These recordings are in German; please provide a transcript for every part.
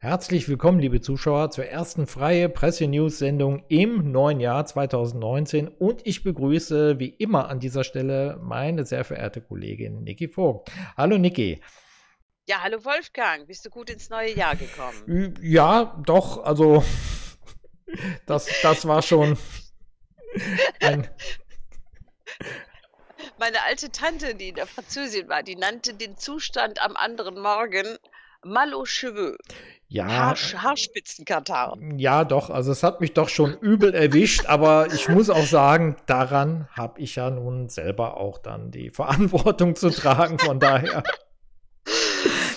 Herzlich willkommen, liebe Zuschauer, zur ersten freie Presse-News-Sendung im neuen Jahr 2019 und ich begrüße wie immer an dieser Stelle meine sehr verehrte Kollegin Niki Vogt. Hallo Niki. Ja, hallo Wolfgang, bist du gut ins neue Jahr gekommen? Ja, doch, also das, das war schon Ein Meine alte Tante, die in der Französin war, die nannte den Zustand am anderen Morgen Malo Cheveux. Ja. Haar, Haarspitzenkatar. Ja, doch. Also es hat mich doch schon übel erwischt, aber ich muss auch sagen, daran habe ich ja nun selber auch dann die Verantwortung zu tragen. Von daher.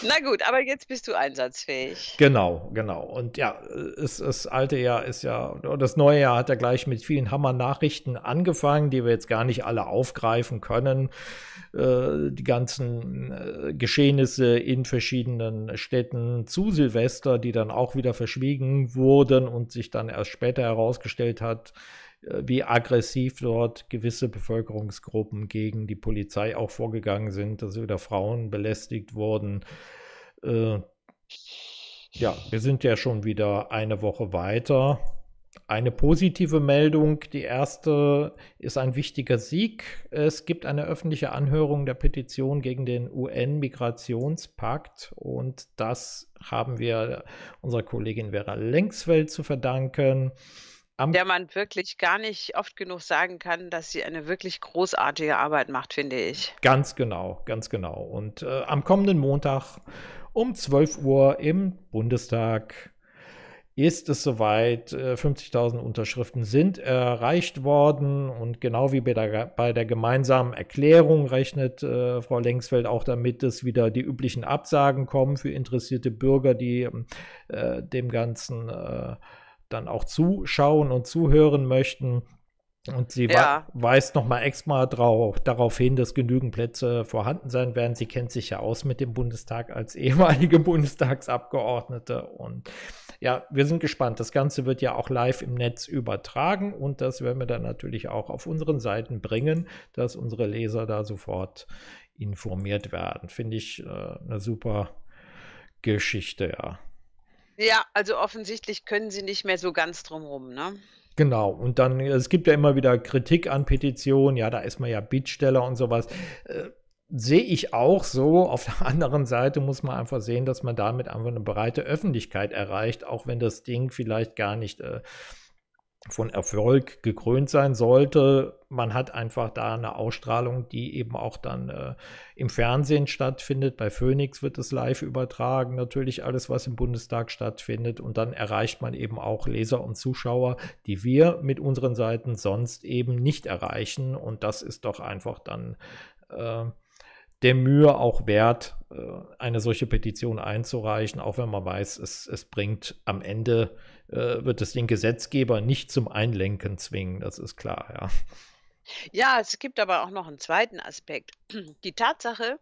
Na gut, aber jetzt bist du einsatzfähig. Genau, genau. Und ja, es, das alte Jahr ist ja, das neue Jahr hat ja gleich mit vielen Hammer-Nachrichten angefangen, die wir jetzt gar nicht alle aufgreifen können. Äh, die ganzen äh, Geschehnisse in verschiedenen Städten zu Silvester, die dann auch wieder verschwiegen wurden und sich dann erst später herausgestellt hat, äh, wie aggressiv dort gewisse Bevölkerungsgruppen gegen die Polizei auch vorgegangen sind, dass wieder Frauen belästigt wurden. Äh, ja, wir sind ja schon wieder eine Woche weiter. Eine positive Meldung, die erste ist ein wichtiger Sieg. Es gibt eine öffentliche Anhörung der Petition gegen den UN-Migrationspakt und das haben wir unserer Kollegin Vera Lengsfeld zu verdanken. Am der man wirklich gar nicht oft genug sagen kann, dass sie eine wirklich großartige Arbeit macht, finde ich. Ganz genau, ganz genau. Und äh, am kommenden Montag um 12 Uhr im Bundestag ist es soweit. 50.000 äh, Unterschriften sind erreicht worden und genau wie bei der, bei der gemeinsamen Erklärung rechnet äh, Frau Lengsfeld auch damit, dass wieder die üblichen Absagen kommen für interessierte Bürger, die äh, dem Ganzen äh, dann auch zuschauen und zuhören möchten. Und sie ja. weist nochmal extra drauf, darauf hin, dass genügend Plätze vorhanden sein werden. Sie kennt sich ja aus mit dem Bundestag als ehemalige Bundestagsabgeordnete. Und ja, wir sind gespannt. Das Ganze wird ja auch live im Netz übertragen und das werden wir dann natürlich auch auf unseren Seiten bringen, dass unsere Leser da sofort informiert werden. Finde ich äh, eine super Geschichte, ja. Ja, also offensichtlich können sie nicht mehr so ganz drumrum, ne? Genau, und dann, äh, es gibt ja immer wieder Kritik an Petitionen, ja, da ist man ja Bittsteller und sowas. Äh, sehe ich auch so. Auf der anderen Seite muss man einfach sehen, dass man damit einfach eine breite Öffentlichkeit erreicht, auch wenn das Ding vielleicht gar nicht äh, von Erfolg gekrönt sein sollte. Man hat einfach da eine Ausstrahlung, die eben auch dann äh, im Fernsehen stattfindet. Bei Phoenix wird es live übertragen, natürlich alles, was im Bundestag stattfindet. Und dann erreicht man eben auch Leser und Zuschauer, die wir mit unseren Seiten sonst eben nicht erreichen. Und das ist doch einfach dann äh, der Mühe auch wert, äh, eine solche Petition einzureichen, auch wenn man weiß, es, es bringt am Ende, äh, wird es den Gesetzgeber nicht zum Einlenken zwingen, das ist klar, ja. Ja, es gibt aber auch noch einen zweiten Aspekt. Die Tatsache,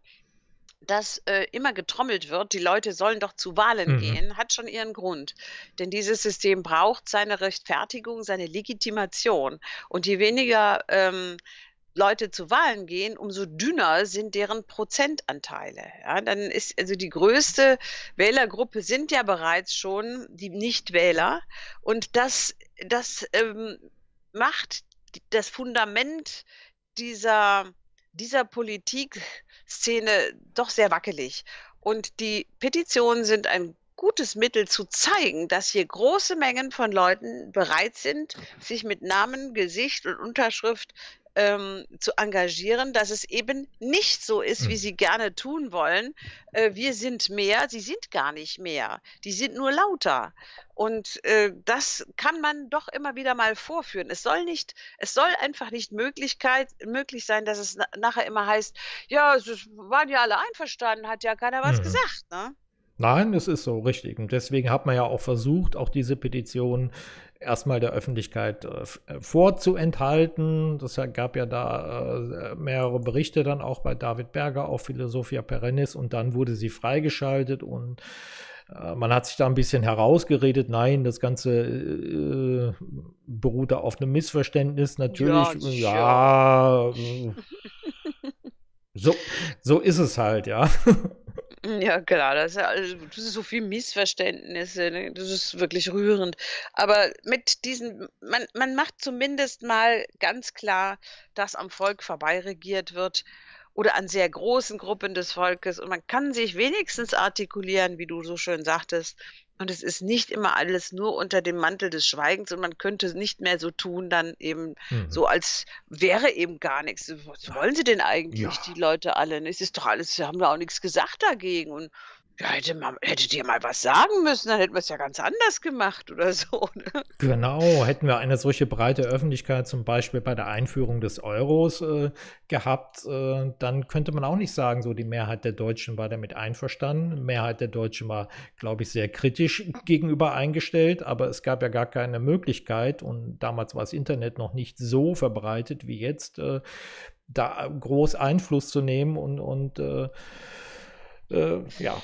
dass äh, immer getrommelt wird, die Leute sollen doch zu Wahlen mhm. gehen, hat schon ihren Grund. Denn dieses System braucht seine Rechtfertigung, seine Legitimation. Und je weniger ähm, Leute zu Wahlen gehen, umso dünner sind deren Prozentanteile. Ja, dann ist also die größte Wählergruppe sind ja bereits schon die Nichtwähler und das, das ähm, macht das Fundament dieser, dieser Politikszene doch sehr wackelig. Und die Petitionen sind ein gutes Mittel zu zeigen, dass hier große Mengen von Leuten bereit sind, sich mit Namen, Gesicht und Unterschrift ähm, zu engagieren, dass es eben nicht so ist, wie hm. sie gerne tun wollen. Äh, wir sind mehr, sie sind gar nicht mehr. Die sind nur lauter. Und äh, das kann man doch immer wieder mal vorführen. Es soll nicht, es soll einfach nicht Möglichkeit, möglich sein, dass es na nachher immer heißt, ja, es waren ja alle einverstanden, hat ja keiner was mhm. gesagt, ne? Nein, es ist so richtig. Und deswegen hat man ja auch versucht, auch diese Petition erstmal der Öffentlichkeit äh, äh vorzuenthalten. Das gab ja da äh, mehrere Berichte dann auch bei David Berger auf Philosophia Perennis und dann wurde sie freigeschaltet und äh, man hat sich da ein bisschen herausgeredet, nein, das Ganze äh, beruht da auf einem Missverständnis. Natürlich, ja, ja so, so ist es halt, ja. Ja, klar, das ist, ja, also, das ist so viel Missverständnisse, ne? das ist wirklich rührend. Aber mit diesen, man, man macht zumindest mal ganz klar, dass am Volk vorbei regiert wird oder an sehr großen Gruppen des Volkes und man kann sich wenigstens artikulieren, wie du so schön sagtest, und es ist nicht immer alles nur unter dem Mantel des Schweigens und man könnte nicht mehr so tun, dann eben mhm. so, als wäre eben gar nichts. Was wollen sie denn eigentlich, ja. die Leute alle? Ne, es ist doch alles, wir haben da auch nichts gesagt dagegen. Und ja, hätte man, hättet ihr mal was sagen müssen, dann hätten wir es ja ganz anders gemacht oder so. Ne? Genau, hätten wir eine solche breite Öffentlichkeit zum Beispiel bei der Einführung des Euros äh, gehabt, äh, dann könnte man auch nicht sagen, so die Mehrheit der Deutschen war damit einverstanden. Die Mehrheit der Deutschen war, glaube ich, sehr kritisch gegenüber eingestellt, aber es gab ja gar keine Möglichkeit und damals war das Internet noch nicht so verbreitet wie jetzt, äh, da groß Einfluss zu nehmen und, und äh, äh, ja,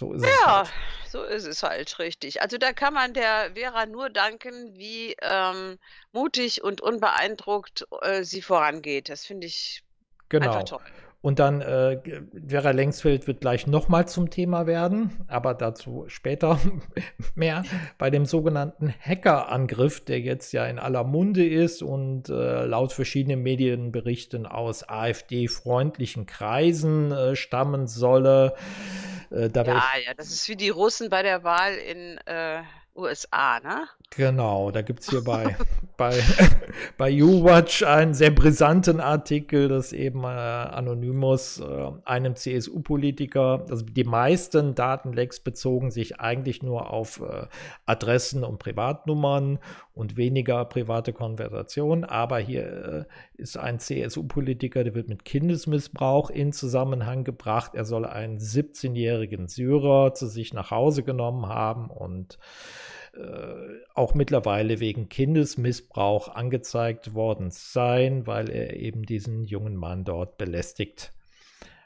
so ist ja, es halt. so ist es halt, richtig. Also da kann man der Vera nur danken, wie ähm, mutig und unbeeindruckt äh, sie vorangeht. Das finde ich genau. einfach toll. Und dann äh, Vera Lengsfeld wird gleich nochmal zum Thema werden, aber dazu später mehr bei dem sogenannten Hackerangriff, der jetzt ja in aller Munde ist und äh, laut verschiedenen Medienberichten aus AfD-freundlichen Kreisen äh, stammen solle. Äh, da ja, ja, das ist wie die Russen bei der Wahl in äh USA, ne? Genau, da gibt es hier bei, bei, bei YouWatch einen sehr brisanten Artikel, dass eben äh, Anonymous äh, einem CSU-Politiker, also die meisten Datenlecks bezogen sich eigentlich nur auf äh, Adressen und Privatnummern und weniger private Konversationen, aber hier äh, ist ein CSU-Politiker, der wird mit Kindesmissbrauch in Zusammenhang gebracht. Er soll einen 17-jährigen Syrer zu sich nach Hause genommen haben und äh, auch mittlerweile wegen Kindesmissbrauch angezeigt worden sein, weil er eben diesen jungen Mann dort belästigt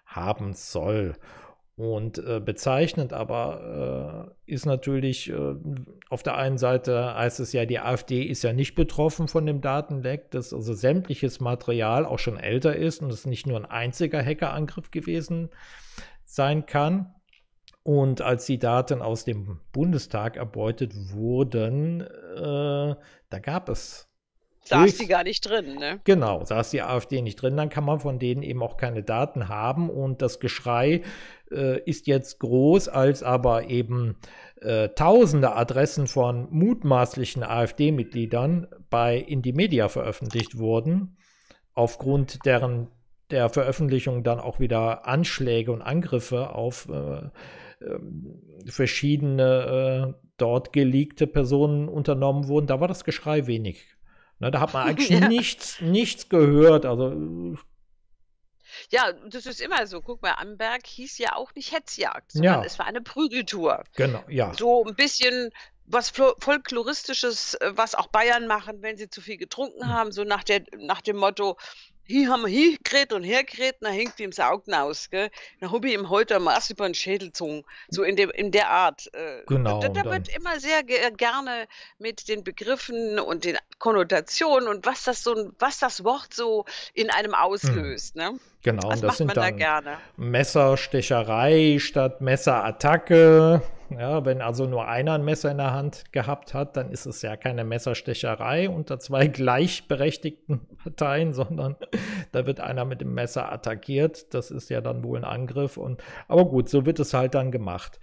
haben soll. Und äh, bezeichnend aber äh, ist natürlich, äh, auf der einen Seite heißt es ja, die AfD ist ja nicht betroffen von dem Datenleck, dass also sämtliches Material auch schon älter ist und es nicht nur ein einziger Hackerangriff gewesen sein kann. Und als die Daten aus dem Bundestag erbeutet wurden, äh, da gab es. Saß die gar nicht drin, ne? Genau, saß die AfD nicht drin, dann kann man von denen eben auch keine Daten haben und das Geschrei äh, ist jetzt groß, als aber eben äh, tausende Adressen von mutmaßlichen AfD-Mitgliedern bei Indymedia veröffentlicht wurden, aufgrund deren der Veröffentlichung dann auch wieder Anschläge und Angriffe auf äh, ähm, verschiedene äh, dort geleakte Personen unternommen wurden, da war das Geschrei wenig. Ne, da hat man eigentlich ja. nichts, nichts gehört. Also ja, das ist immer so. Guck mal, Amberg hieß ja auch nicht Hetzjagd, sondern ja. es war eine Prügeltour. Genau, ja. So ein bisschen was folkloristisches, äh, was auch Bayern machen, wenn sie zu viel getrunken mhm. haben, so nach, der, nach dem Motto, ich habe hingeredet und hergeredet, dann hängt ihm das Augen aus. Gell? Dann habe ich ihm heute am Maß über den Schädel gezogen. So in, dem, in der Art. Äh, genau. Da, da wird immer sehr äh, gerne mit den Begriffen und den Konnotationen und was das, so, was das Wort so in einem hm. auslöst. Hm. Ne? Genau, das, das macht sind man dann da gerne. Messerstecherei statt Messerattacke. Ja, wenn also nur einer ein Messer in der Hand gehabt hat, dann ist es ja keine Messerstecherei unter zwei gleichberechtigten Parteien, sondern da wird einer mit dem Messer attackiert. Das ist ja dann wohl ein Angriff. Und, aber gut, so wird es halt dann gemacht.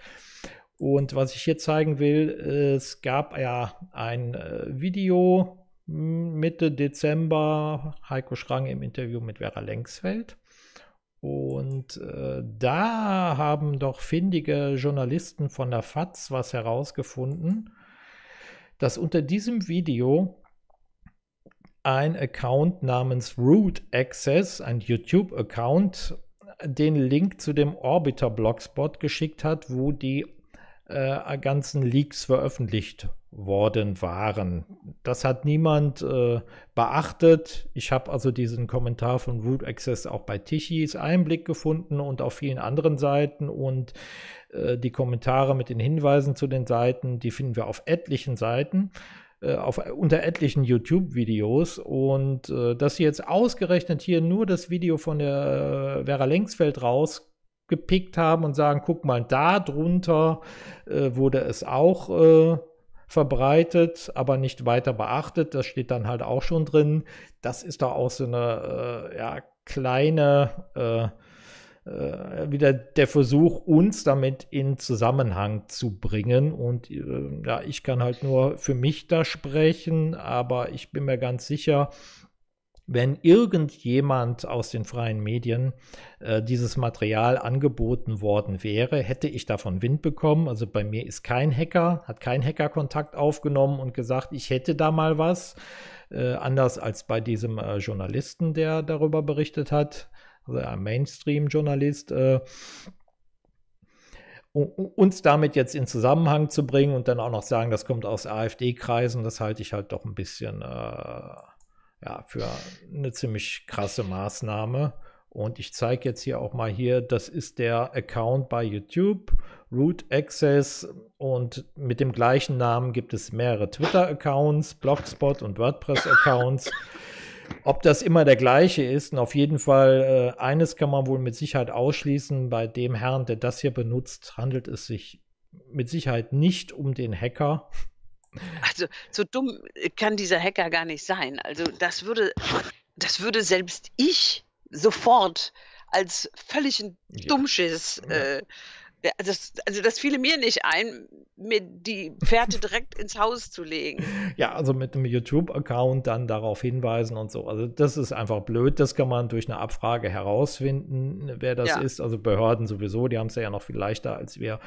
Und was ich hier zeigen will, es gab ja ein äh, Video hm, Mitte Dezember, Heiko Schrang im Interview mit Vera Lengsfeld. Und äh, da haben doch findige Journalisten von der FAZ was herausgefunden, dass unter diesem Video ein Account namens Root Access, ein YouTube-Account, den Link zu dem Orbiter Blogspot geschickt hat, wo die äh, ganzen Leaks veröffentlicht worden waren. Das hat niemand äh, beachtet. Ich habe also diesen Kommentar von Root Access auch bei Tichys Einblick gefunden und auf vielen anderen Seiten und äh, die Kommentare mit den Hinweisen zu den Seiten, die finden wir auf etlichen Seiten. Äh, auf, unter etlichen YouTube-Videos und äh, dass sie jetzt ausgerechnet hier nur das Video von der äh, Vera Lengsfeld raus gepickt haben und sagen, guck mal, da drunter äh, wurde es auch äh, verbreitet, aber nicht weiter beachtet. Das steht dann halt auch schon drin. Das ist doch auch so eine äh, ja, kleine, äh, äh, wieder der Versuch, uns damit in Zusammenhang zu bringen. Und äh, ja, ich kann halt nur für mich da sprechen, aber ich bin mir ganz sicher, wenn irgendjemand aus den freien Medien äh, dieses Material angeboten worden wäre, hätte ich davon Wind bekommen. Also bei mir ist kein Hacker, hat kein Hacker Kontakt aufgenommen und gesagt, ich hätte da mal was. Äh, anders als bei diesem äh, Journalisten, der darüber berichtet hat, also ein Mainstream-Journalist äh, uns damit jetzt in Zusammenhang zu bringen und dann auch noch sagen, das kommt aus AfD-Kreisen, das halte ich halt doch ein bisschen äh, ja, für eine ziemlich krasse Maßnahme. Und ich zeige jetzt hier auch mal hier, das ist der Account bei YouTube, Root Access. Und mit dem gleichen Namen gibt es mehrere Twitter-Accounts, Blogspot und WordPress-Accounts. Ob das immer der gleiche ist, und auf jeden Fall, äh, eines kann man wohl mit Sicherheit ausschließen, bei dem Herrn, der das hier benutzt, handelt es sich mit Sicherheit nicht um den Hacker, also so dumm äh, kann dieser Hacker gar nicht sein. Also das würde, das würde selbst ich sofort als völligen Dummschiss ja. äh, das, also das fiele mir nicht ein, mir die Pferde direkt ins Haus zu legen. Ja, also mit einem YouTube-Account dann darauf hinweisen und so. Also das ist einfach blöd. Das kann man durch eine Abfrage herausfinden, wer das ja. ist. Also Behörden sowieso, die haben es ja noch viel leichter, als wir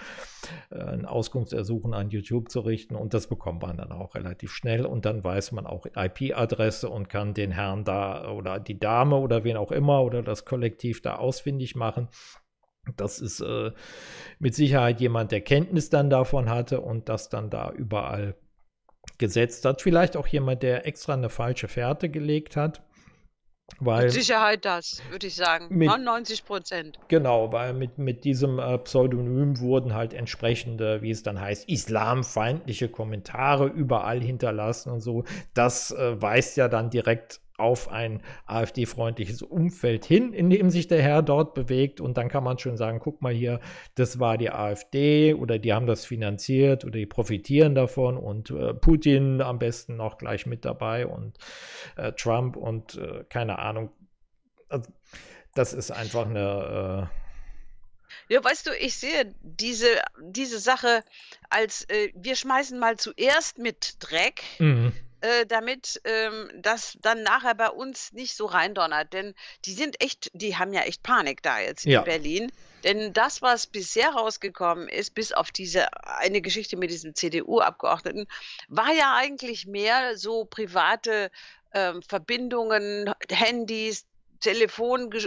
äh, ein Auskunftsersuchen an YouTube zu richten. Und das bekommt man dann auch relativ schnell. Und dann weiß man auch IP-Adresse und kann den Herrn da oder die Dame oder wen auch immer oder das Kollektiv da ausfindig machen. Das ist äh, mit Sicherheit jemand, der Kenntnis dann davon hatte und das dann da überall gesetzt hat. Vielleicht auch jemand, der extra eine falsche Fährte gelegt hat. Weil mit Sicherheit das, würde ich sagen. Mit, 99 Prozent. Genau, weil mit, mit diesem äh, Pseudonym wurden halt entsprechende, wie es dann heißt, islamfeindliche Kommentare überall hinterlassen und so. Das äh, weist ja dann direkt auf ein AfD-freundliches Umfeld hin, in dem sich der Herr dort bewegt. Und dann kann man schon sagen, guck mal hier, das war die AfD oder die haben das finanziert oder die profitieren davon und äh, Putin am besten noch gleich mit dabei und äh, Trump und äh, keine Ahnung. Also, das ist einfach eine... Äh ja, weißt du, ich sehe diese, diese Sache als, äh, wir schmeißen mal zuerst mit Dreck, mhm. Äh, damit ähm, das dann nachher bei uns nicht so reindonnert. Denn die sind echt, die haben ja echt Panik da jetzt ja. in Berlin. Denn das, was bisher rausgekommen ist, bis auf diese eine Geschichte mit diesem CDU-Abgeordneten, war ja eigentlich mehr so private ähm, Verbindungen, Handys, Telefonnummern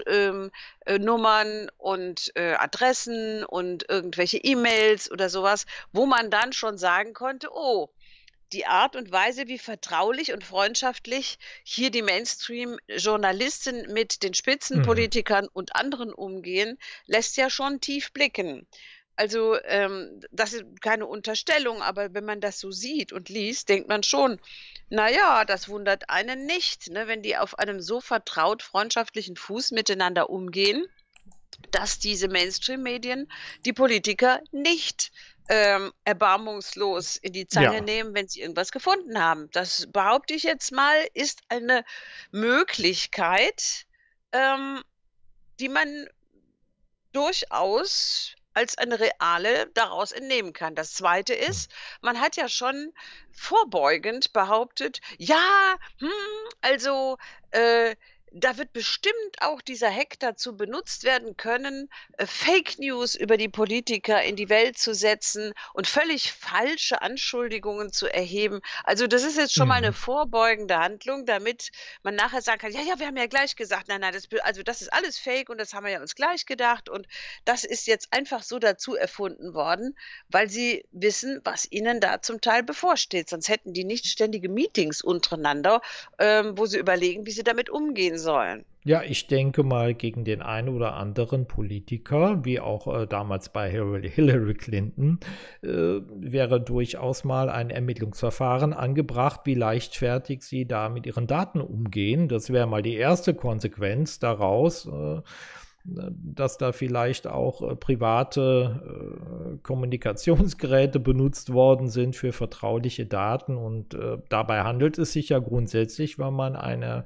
ähm, äh, und äh, Adressen und irgendwelche E-Mails oder sowas, wo man dann schon sagen konnte, oh, die Art und Weise, wie vertraulich und freundschaftlich hier die Mainstream-Journalisten mit den mhm. Spitzenpolitikern mhm. und anderen umgehen, lässt ja schon tief blicken. Also ähm, das ist keine Unterstellung, aber wenn man das so sieht und liest, denkt man schon, naja, das wundert einen nicht, ne, wenn die auf einem so vertraut freundschaftlichen Fuß miteinander umgehen, dass diese Mainstream-Medien die Politiker nicht ähm, erbarmungslos in die Zange ja. nehmen, wenn sie irgendwas gefunden haben. Das behaupte ich jetzt mal, ist eine Möglichkeit, ähm, die man durchaus als eine reale daraus entnehmen kann. Das Zweite ist, hm. man hat ja schon vorbeugend behauptet, ja, hm, also äh, da wird bestimmt auch dieser Hack dazu benutzt werden können, äh, Fake News über die Politiker in die Welt zu setzen und völlig falsche Anschuldigungen zu erheben. Also das ist jetzt schon mhm. mal eine mhm. vorbeugende Handlung, damit man nachher sagen kann, ja, ja, wir haben ja gleich gesagt, nein, nein, das, also das ist alles Fake und das haben wir ja uns gleich gedacht und das ist jetzt einfach so dazu erfunden worden, weil sie wissen, was ihnen da zum Teil bevorsteht. Sonst hätten die nicht ständige Meetings untereinander, ähm, wo sie überlegen, wie sie damit umgehen sollen. Ja, ich denke mal gegen den einen oder anderen Politiker, wie auch äh, damals bei Hillary Clinton, äh, wäre durchaus mal ein Ermittlungsverfahren angebracht, wie leichtfertig sie da mit ihren Daten umgehen. Das wäre mal die erste Konsequenz daraus. Äh, dass da vielleicht auch äh, private äh, Kommunikationsgeräte benutzt worden sind für vertrauliche Daten. Und äh, dabei handelt es sich ja grundsätzlich, wenn man eine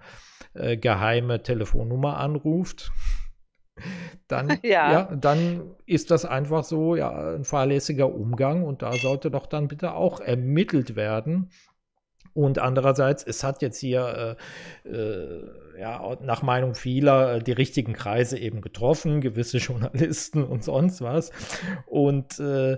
geheime Telefonnummer anruft. Dann, ja. ja. dann ist das einfach so ja, ein fahrlässiger Umgang und da sollte doch dann bitte auch ermittelt werden, und andererseits, es hat jetzt hier äh, äh, ja, nach Meinung vieler äh, die richtigen Kreise eben getroffen, gewisse Journalisten und sonst was. Und äh, äh,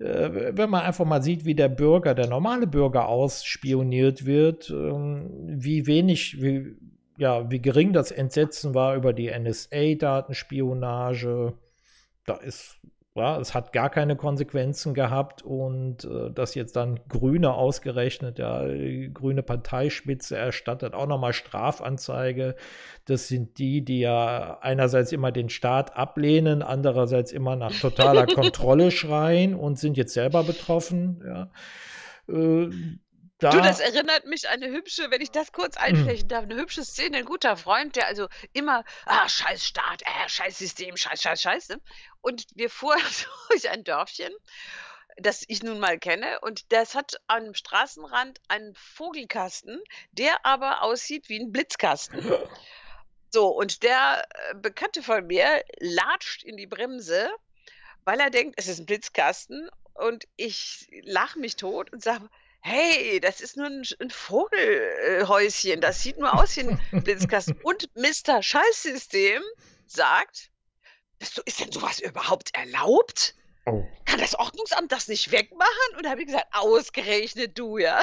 wenn man einfach mal sieht, wie der Bürger, der normale Bürger ausspioniert wird, ähm, wie wenig, wie, ja, wie gering das Entsetzen war über die NSA-Datenspionage, da ist ja, es hat gar keine Konsequenzen gehabt und äh, dass jetzt dann Grüne ausgerechnet, ja, grüne Parteispitze erstattet auch nochmal Strafanzeige. Das sind die, die ja einerseits immer den Staat ablehnen, andererseits immer nach totaler Kontrolle schreien und sind jetzt selber betroffen. Ja. Äh, da. Du, das erinnert mich an eine hübsche, wenn ich das kurz hm. einflächen darf, eine hübsche Szene, ein guter Freund, der also immer, ah, scheiß Staat, äh, scheiß System, scheiß, scheiß, scheiß. Ne? Und wir fuhren durch ein Dörfchen, das ich nun mal kenne, und das hat am Straßenrand einen Vogelkasten, der aber aussieht wie ein Blitzkasten. So, und der äh, Bekannte von mir latscht in die Bremse, weil er denkt, es ist ein Blitzkasten. Und ich lache mich tot und sage, hey, das ist nur ein, ein Vogelhäuschen, das sieht nur aus wie ein Blitzkasten. Und Mr. Scheißsystem sagt, bist du, ist denn sowas überhaupt erlaubt? Oh. Kann das Ordnungsamt das nicht wegmachen? Und da habe ich gesagt, ausgerechnet du, ja.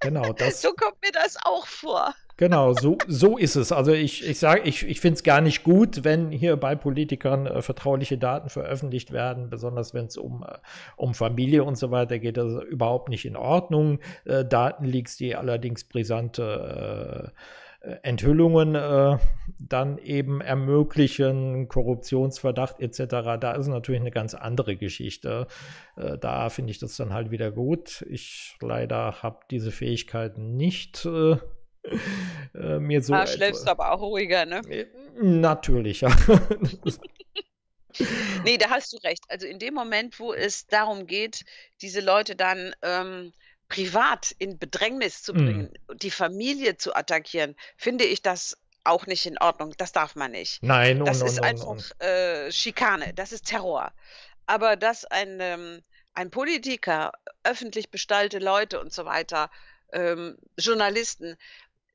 Genau, das. so kommt mir das auch vor. Genau, so, so ist es. Also ich, ich sage, ich, ich finde es gar nicht gut, wenn hier bei Politikern äh, vertrauliche Daten veröffentlicht werden, besonders wenn es um, äh, um Familie und so weiter geht. Das ist überhaupt nicht in Ordnung. Äh, Datenleaks, die allerdings brisante äh, Enthüllungen äh, dann eben ermöglichen, Korruptionsverdacht etc. Da ist natürlich eine ganz andere Geschichte. Äh, da finde ich das dann halt wieder gut. Ich leider habe diese Fähigkeiten nicht. Äh, Äh, mir so. Ah, schläfst aber auch ruhiger, ne? Natürlich, ja. nee, da hast du recht. Also in dem Moment, wo es darum geht, diese Leute dann ähm, privat in Bedrängnis zu mhm. bringen, mm. die Familie zu attackieren, finde ich das auch nicht in Ordnung. Das darf man nicht. Nein, und, Das und, ist und, einfach äh, Schikane, das ist Terror. Aber dass ein, ähm, ein Politiker, öffentlich bestallte Leute und so weiter, ähm, Journalisten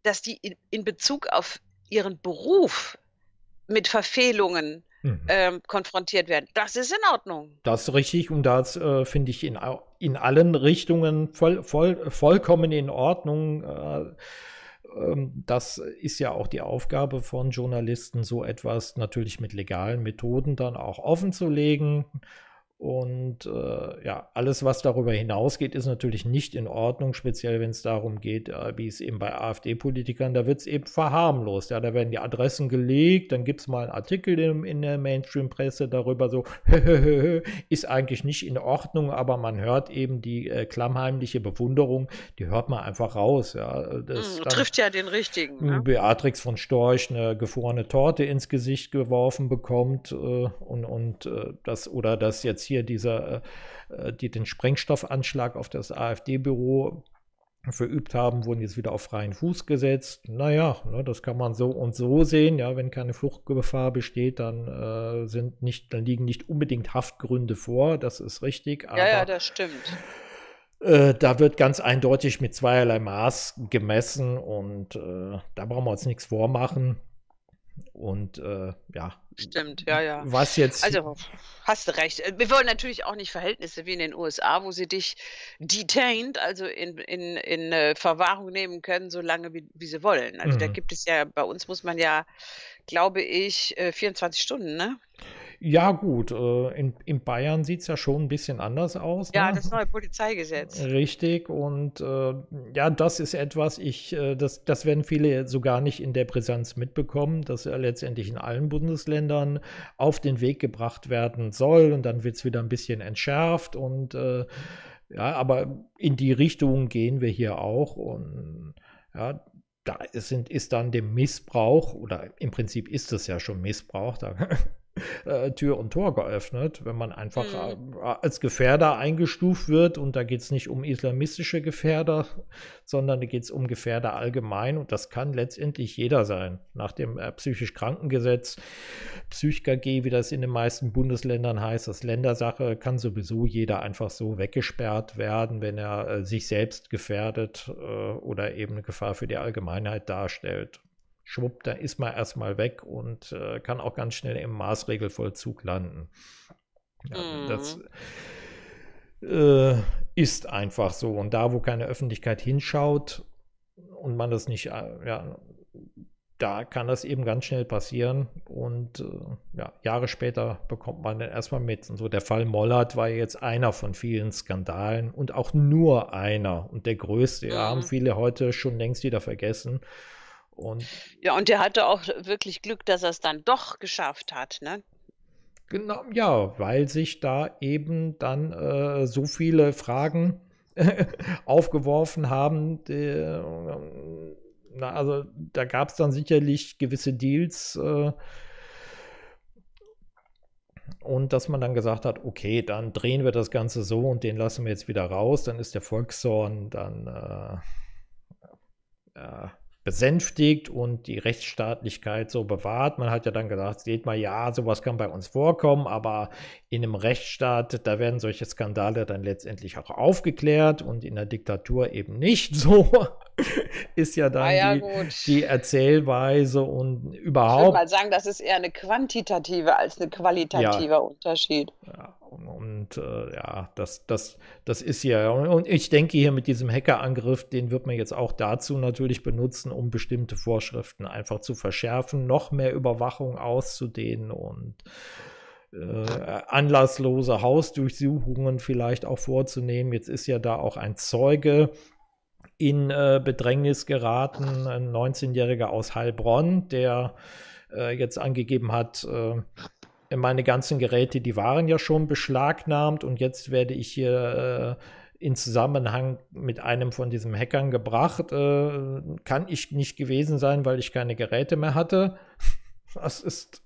dass die in, in Bezug auf ihren Beruf mit Verfehlungen mhm. ähm, konfrontiert werden. Das ist in Ordnung. Das ist richtig und das äh, finde ich in, in allen Richtungen voll, voll, vollkommen in Ordnung. Äh, ähm, das ist ja auch die Aufgabe von Journalisten, so etwas natürlich mit legalen Methoden dann auch offenzulegen. Und äh, ja, alles, was darüber hinausgeht, ist natürlich nicht in Ordnung, speziell wenn es darum geht, äh, wie es eben bei AfD-Politikern, da wird es eben verharmlost. Ja, da werden die Adressen gelegt, dann gibt es mal einen Artikel in, in der Mainstream-Presse darüber, so, ist eigentlich nicht in Ordnung, aber man hört eben die äh, klammheimliche Bewunderung, die hört man einfach raus. Ja. Das mm, trifft ja den richtigen. Ne? Hm, Beatrix von Storch eine gefrorene Torte ins Gesicht geworfen bekommt äh, und, und äh, das oder das jetzt hier dieser, äh, äh, die den Sprengstoffanschlag auf das AfD-Büro verübt haben, wurden jetzt wieder auf freien Fuß gesetzt. Naja, ne, das kann man so und so sehen. Ja, wenn keine Fluchtgefahr besteht, dann äh, sind nicht, dann liegen nicht unbedingt Haftgründe vor. Das ist richtig. Aber, ja, ja, das stimmt. Äh, da wird ganz eindeutig mit zweierlei Maß gemessen und äh, da brauchen wir uns nichts vormachen. Und äh, ja. Stimmt, ja, ja. Was jetzt. Also, hast du recht. Äh, wir wollen natürlich auch nicht Verhältnisse wie in den USA, wo sie dich detained, also in, in, in äh, Verwahrung nehmen können, so lange wie, wie sie wollen. Also, mhm. da gibt es ja, bei uns muss man ja, glaube ich, 24 äh, Stunden, ne? Ja, gut. Äh, in, in Bayern sieht es ja schon ein bisschen anders aus. Ja, ne? das neue Polizeigesetz. Richtig. Und äh, ja, das ist etwas, ich, äh, das, das werden viele so gar nicht in der Brisanz mitbekommen, dass er letztendlich in allen Bundesländern auf den Weg gebracht werden soll. Und dann wird es wieder ein bisschen entschärft. Und äh, ja, aber in die Richtung gehen wir hier auch. Und ja, da ist, ist dann dem Missbrauch, oder im Prinzip ist es ja schon Missbrauch, da Äh, Tür und Tor geöffnet, wenn man einfach mhm. Äh, als Gefährder eingestuft wird. Und da geht es nicht um islamistische Gefährder, sondern da geht es um Gefährder allgemein. Und das kann letztendlich jeder sein. Nach dem äh, psychisch Krankengesetz, PsychKG, wie das in den meisten Bundesländern heißt, das Ländersache, kann sowieso jeder einfach so weggesperrt werden, wenn er äh, sich selbst gefährdet äh, oder eben eine Gefahr für die Allgemeinheit darstellt schwupp, da ist man erstmal weg und äh, kann auch ganz schnell im Maßregelvollzug landen. Ja, mhm. Das äh, ist einfach so. Und da, wo keine Öffentlichkeit hinschaut und man das nicht, äh, ja, da kann das eben ganz schnell passieren und äh, ja, Jahre später bekommt man dann erstmal mit. Und so der Fall Mollert war jetzt einer von vielen Skandalen und auch nur einer und der größte. Mhm. haben viele heute schon längst wieder vergessen. Und ja, und der hatte auch wirklich Glück, dass er es dann doch geschafft hat, ne? Genau, ja, weil sich da eben dann äh, so viele Fragen aufgeworfen haben. Die, ähm, na, also da gab es dann sicherlich gewisse Deals. Äh, und dass man dann gesagt hat, okay, dann drehen wir das Ganze so und den lassen wir jetzt wieder raus, dann ist der Volkszorn dann äh, äh, besänftigt und die Rechtsstaatlichkeit so bewahrt. Man hat ja dann gesagt, seht mal, ja, sowas kann bei uns vorkommen, aber in einem Rechtsstaat, da werden solche Skandale dann letztendlich auch aufgeklärt und in der Diktatur eben nicht. So ist ja dann ah ja, die, die, Erzählweise und überhaupt. Ich würde mal sagen, das ist eher eine quantitative als eine qualitative ja. Unterschied. Ja. Und, und äh, ja, das, das, das ist ja. Und, und ich denke hier mit diesem Hackerangriff, den wird man jetzt auch dazu natürlich benutzen, um bestimmte Vorschriften einfach zu verschärfen, noch mehr Überwachung auszudehnen und äh, anlasslose Hausdurchsuchungen vielleicht auch vorzunehmen. Jetzt ist ja da auch ein Zeuge in äh, Bedrängnis geraten, ein 19-Jähriger aus Heilbronn, der äh, jetzt angegeben hat, äh, meine ganzen Geräte, die waren ja schon beschlagnahmt und jetzt werde ich hier äh, in Zusammenhang mit einem von diesen Hackern gebracht. Äh, kann ich nicht gewesen sein, weil ich keine Geräte mehr hatte. Das ist.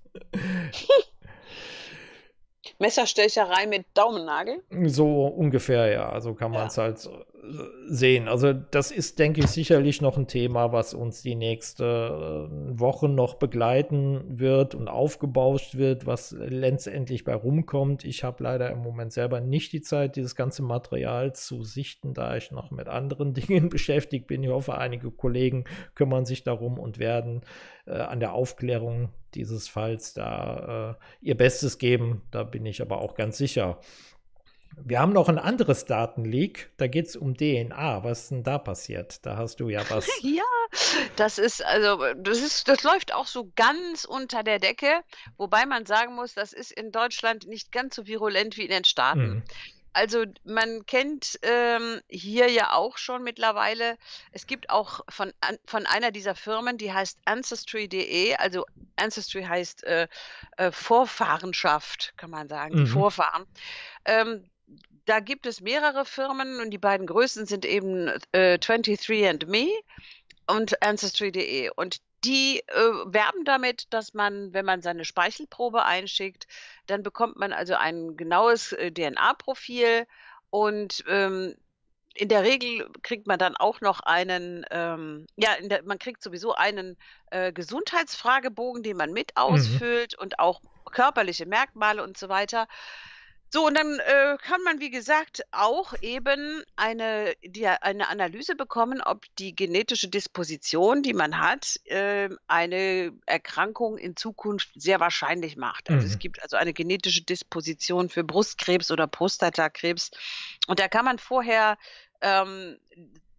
Messerstecherei mit Daumennagel? So ungefähr, ja. Also kann man es ja. halt sehen. Also das ist, denke ich, sicherlich noch ein Thema, was uns die nächsten äh, Wochen noch begleiten wird und aufgebauscht wird, was letztendlich bei rumkommt. Ich habe leider im Moment selber nicht die Zeit, dieses ganze Material zu sichten, da ich noch mit anderen Dingen beschäftigt bin. Ich hoffe, einige Kollegen kümmern sich darum und werden äh, an der Aufklärung dieses Falls da äh, ihr Bestes geben. Da bin ich aber auch ganz sicher. Wir haben noch ein anderes Datenleak, da geht es um DNA. Was ist denn da passiert? Da hast du ja was. ja, das ist also, das ist, das läuft auch so ganz unter der Decke, wobei man sagen muss, das ist in Deutschland nicht ganz so virulent wie in den Staaten. Hm. Also man kennt ähm, hier ja auch schon mittlerweile, es gibt auch von, an, von einer dieser Firmen, die heißt Ancestry.de, also Ancestry heißt äh, äh, Vorfahrenschaft, kann man sagen, mhm. die Vorfahren. Ähm, da gibt es mehrere Firmen und die beiden größten sind eben äh, 23andMe und Ancestry.de. Und die äh, werben damit, dass man, wenn man seine Speichelprobe einschickt, dann bekommt man also ein genaues äh, DNA-Profil und ähm, in der Regel kriegt man dann auch noch einen, ähm, ja, der, man kriegt sowieso einen äh, Gesundheitsfragebogen, den man mit mhm. ausfüllt mhm. und auch körperliche Merkmale und so weiter. So, und dann äh, kann man, wie gesagt, auch eben eine, die, eine Analyse bekommen, ob die genetische Disposition, die man hat, äh, eine Erkrankung in Zukunft sehr wahrscheinlich macht. Also mhm. es gibt also eine genetische Disposition für Brustkrebs oder Prostatakrebs. Und da kann man vorher ähm,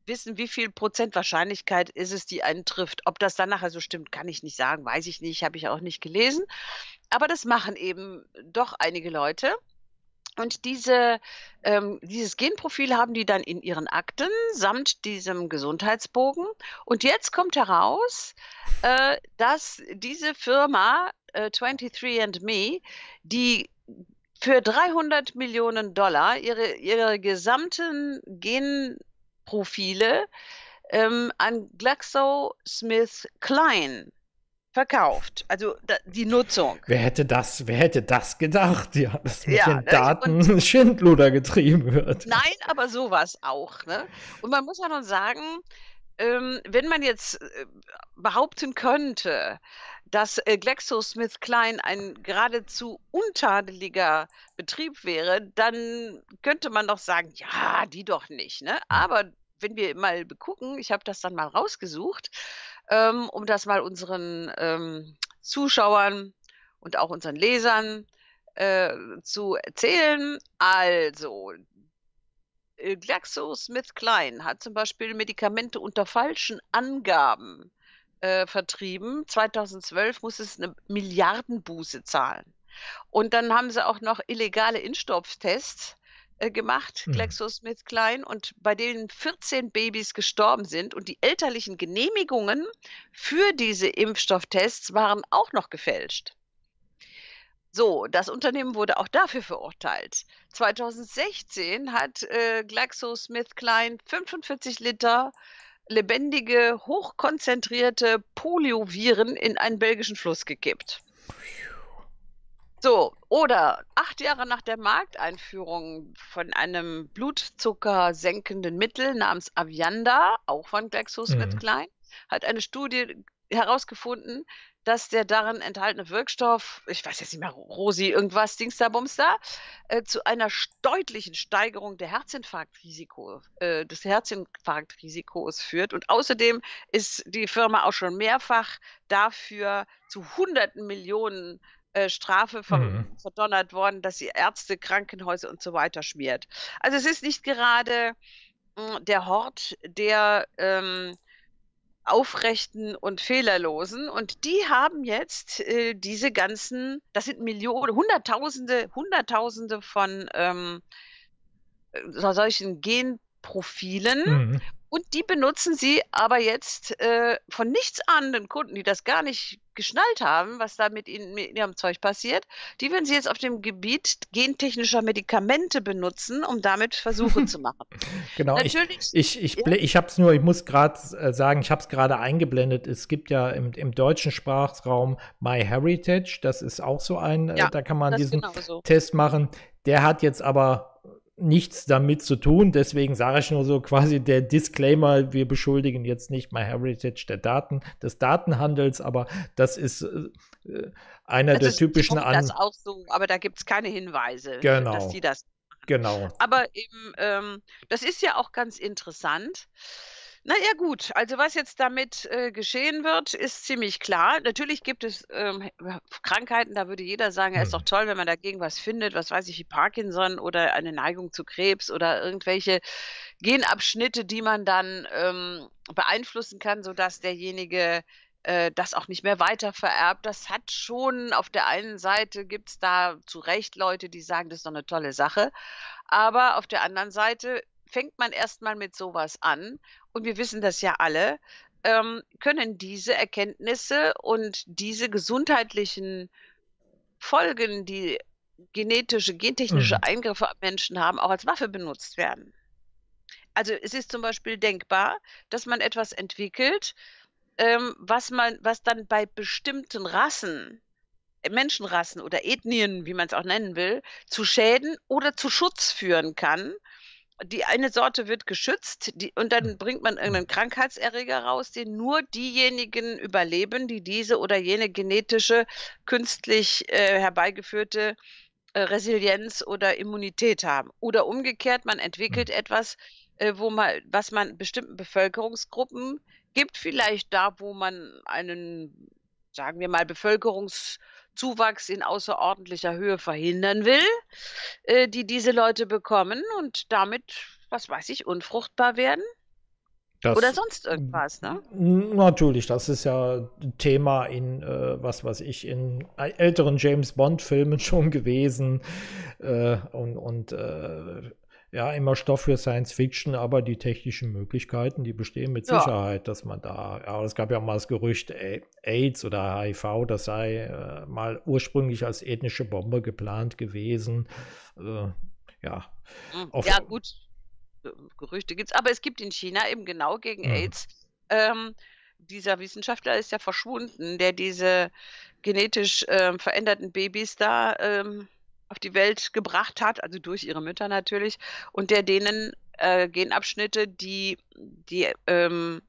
wissen, wie viel Prozent Wahrscheinlichkeit ist es, die einen trifft. Ob das dann nachher so stimmt, kann ich nicht sagen, weiß ich nicht, habe ich auch nicht gelesen. Aber das machen eben doch einige Leute. Und diese, ähm, dieses Genprofil haben die dann in ihren Akten samt diesem Gesundheitsbogen. Und jetzt kommt heraus, äh, dass diese Firma äh, 23andMe, die für 300 Millionen Dollar ihre, ihre gesamten Genprofile ähm, an GlaxoSmithKline verkauft. Also da, die Nutzung. Wer hätte das, wer hätte das gedacht, ja, dass mit ja, den ne, Daten und, Schindluder getrieben wird. Nein, aber sowas auch. Ne? Und man muss ja noch sagen, ähm, wenn man jetzt äh, behaupten könnte, dass äh, GlaxoSmithKline ein geradezu untadeliger Betrieb wäre, dann könnte man doch sagen, ja, die doch nicht. Ne? Aber wenn wir mal gucken, ich habe das dann mal rausgesucht, ähm, um das mal unseren ähm, Zuschauern und auch unseren Lesern äh, zu erzählen. Also, GlaxoSmithKline hat zum Beispiel Medikamente unter falschen Angaben äh, vertrieben. 2012 muss es eine Milliardenbuße zahlen. Und dann haben sie auch noch illegale Impfstofftests äh, gemacht, mhm. GlaxoSmithKline, und bei denen 14 Babys gestorben sind. Und die elterlichen Genehmigungen für diese Impfstofftests waren auch noch gefälscht. So, das Unternehmen wurde auch dafür verurteilt. 2016 hat äh, GlaxoSmithKline 45 Liter lebendige, hochkonzentrierte Polioviren in einen belgischen Fluss gekippt. So, oder acht Jahre nach der Markteinführung von einem blutzuckersenkenden Mittel namens Avianda, auch von GlaxoSmithKline, mhm. hat eine Studie herausgefunden, dass der darin enthaltene Wirkstoff, ich weiß jetzt nicht mehr, Rosi, irgendwas, Dingster, Bumster, äh, zu einer deutlichen Steigerung der Herzinfarktrisiko, äh, des Herzinfarktrisikos führt. Und außerdem ist die Firma auch schon mehrfach dafür zu hunderten Millionen äh, Strafe ver mhm. verdonnert worden, dass sie Ärzte, Krankenhäuser und so weiter schmiert. Also es ist nicht gerade mh, mm, der Hort der ähm, aufrechten und fehlerlosen. Und die haben jetzt äh, diese ganzen, das sind Millionen, Hunderttausende, Hunderttausende von ähm, äh, solchen Genprofilen. Mhm. Und die benutzen sie aber jetzt äh, von nichts anderen Kunden, die das gar nicht geschnallt haben, was da mit, ihnen, mit ihrem Zeug passiert. Die werden sie jetzt auf dem Gebiet gentechnischer Medikamente benutzen, um damit Versuche zu machen. Genau. Natürlich, ich ich, ich, ja. ich habe es nur, ich muss gerade äh, sagen, ich habe es gerade eingeblendet. Es gibt ja im, im deutschen Sprachraum MyHeritage, das ist auch so ein, äh, ja, äh, da kann man diesen genau so. Test machen. Der hat jetzt aber nichts damit zu tun. Deswegen sage ich nur so quasi der Disclaimer, wir beschuldigen jetzt nicht MyHeritage der Daten, des Datenhandels, aber das ist äh, einer also der typischen An. Das auch so, aber da gibt es keine Hinweise, genau. dass die das. Machen. Genau. Aber eben, ähm, das ist ja auch ganz interessant. Naja gut, also was jetzt damit äh, geschehen wird, ist ziemlich klar. Natürlich gibt es ähm, Krankheiten, da würde jeder sagen, ja, ist doch mhm. toll, wenn man dagegen was findet, was weiß ich, wie Parkinson oder eine Neigung zu Krebs oder irgendwelche Genabschnitte, die man dann ähm, beeinflussen kann, sodass derjenige äh, das auch nicht mehr weiter vererbt. Das hat schon, auf der einen Seite gibt es da zu Recht Leute, die sagen, das ist doch eine tolle Sache. Aber auf der anderen Seite fängt man erstmal mit sowas an, und wir wissen das ja alle, ähm, können diese Erkenntnisse und diese gesundheitlichen Folgen, die genetische, gentechnische mhm. Eingriffe auf Menschen haben, auch als Waffe benutzt werden. Also es ist zum Beispiel denkbar, dass man etwas entwickelt, ähm, was man, was dann bei bestimmten Rassen, äh, Menschenrassen oder Ethnien, wie man es auch nennen will, zu Schäden oder zu Schutz führen kann die eine Sorte wird geschützt die, und dann hm. bringt man irgendeinen Krankheitserreger raus, den nur diejenigen überleben, die diese oder jene genetische, künstlich äh, herbeigeführte äh, Resilienz oder Immunität haben. Oder umgekehrt, man entwickelt hm. etwas, äh, wo man, was man bestimmten Bevölkerungsgruppen gibt, vielleicht da, wo man einen, sagen wir mal, Bevölkerungs- Zuwachs in außerordentlicher Höhe verhindern will, äh, die diese Leute bekommen und damit, was weiß ich, unfruchtbar werden? Das, Oder sonst irgendwas, ne? Natürlich, das ist ja Thema in, äh, was weiß ich, in älteren James Bond-Filmen schon gewesen äh, und, und äh, ja immer Stoff für Science Fiction, aber die technischen Möglichkeiten, die bestehen mit ja. Sicherheit, dass man da, ja, es gab ja mal das Gerücht, AIDS oder HIV, das sei äh, mal ursprünglich als ethnische Bombe geplant gewesen. Äh, ja. Hm, ja, gut, äh, Gerüchte gibt es, aber es gibt in China eben genau gegen hm. AIDS. Ähm, dieser Wissenschaftler ist ja verschwunden, der diese genetisch ähm, veränderten Babys da ähm, auf die Welt gebracht hat, also durch ihre Mütter natürlich, und der denen äh, Genabschnitte, die die ähm,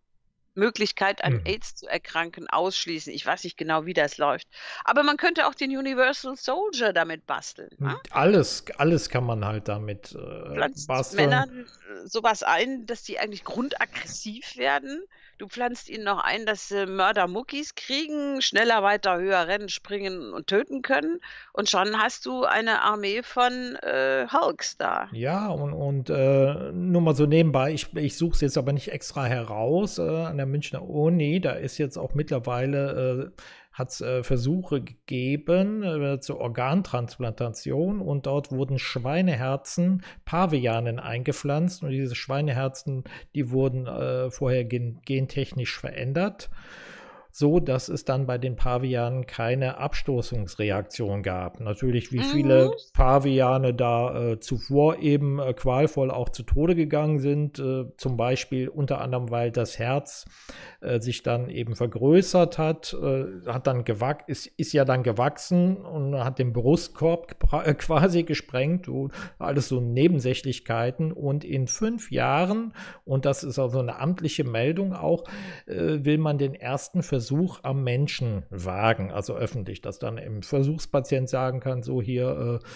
Möglichkeit an mhm. AIDS zu erkranken, ausschließen. Ich weiß nicht genau, wie das läuft. Aber man könnte auch den Universal Soldier damit basteln. Ne? Alles, alles kann man halt damit äh, basteln. Männern äh, sowas ein, dass die eigentlich grundaggressiv werden Du pflanzt ihnen noch ein, dass sie Mördermuckis kriegen, schneller, weiter, höher rennen, springen und töten können. Und schon hast du eine Armee von äh, Hulks da. Ja, und, und äh, nur mal so nebenbei, ich, ich suche es jetzt aber nicht extra heraus äh, an der Münchner Uni. Da ist jetzt auch mittlerweile äh, hat es äh, Versuche gegeben äh, zur Organtransplantation und dort wurden Schweineherzen Pavianen eingepflanzt und diese Schweineherzen, die wurden äh, vorher gen gentechnisch verändert so dass es dann bei den Pavianen keine Abstoßungsreaktion gab. Natürlich, wie mhm. viele Paviane da äh, zuvor eben äh, qualvoll auch zu Tode gegangen sind, äh, zum Beispiel unter anderem, weil das Herz äh, sich dann eben vergrößert hat, äh, hat dann gewack ist, ist ja dann gewachsen und hat den Brustkorb äh, quasi gesprengt und alles so Nebensächlichkeiten. Und in fünf Jahren, und das ist also eine amtliche Meldung auch, will man den ersten Versuch Versuch am Menschen wagen, also öffentlich, dass dann im Versuchspatient sagen kann, so hier, äh,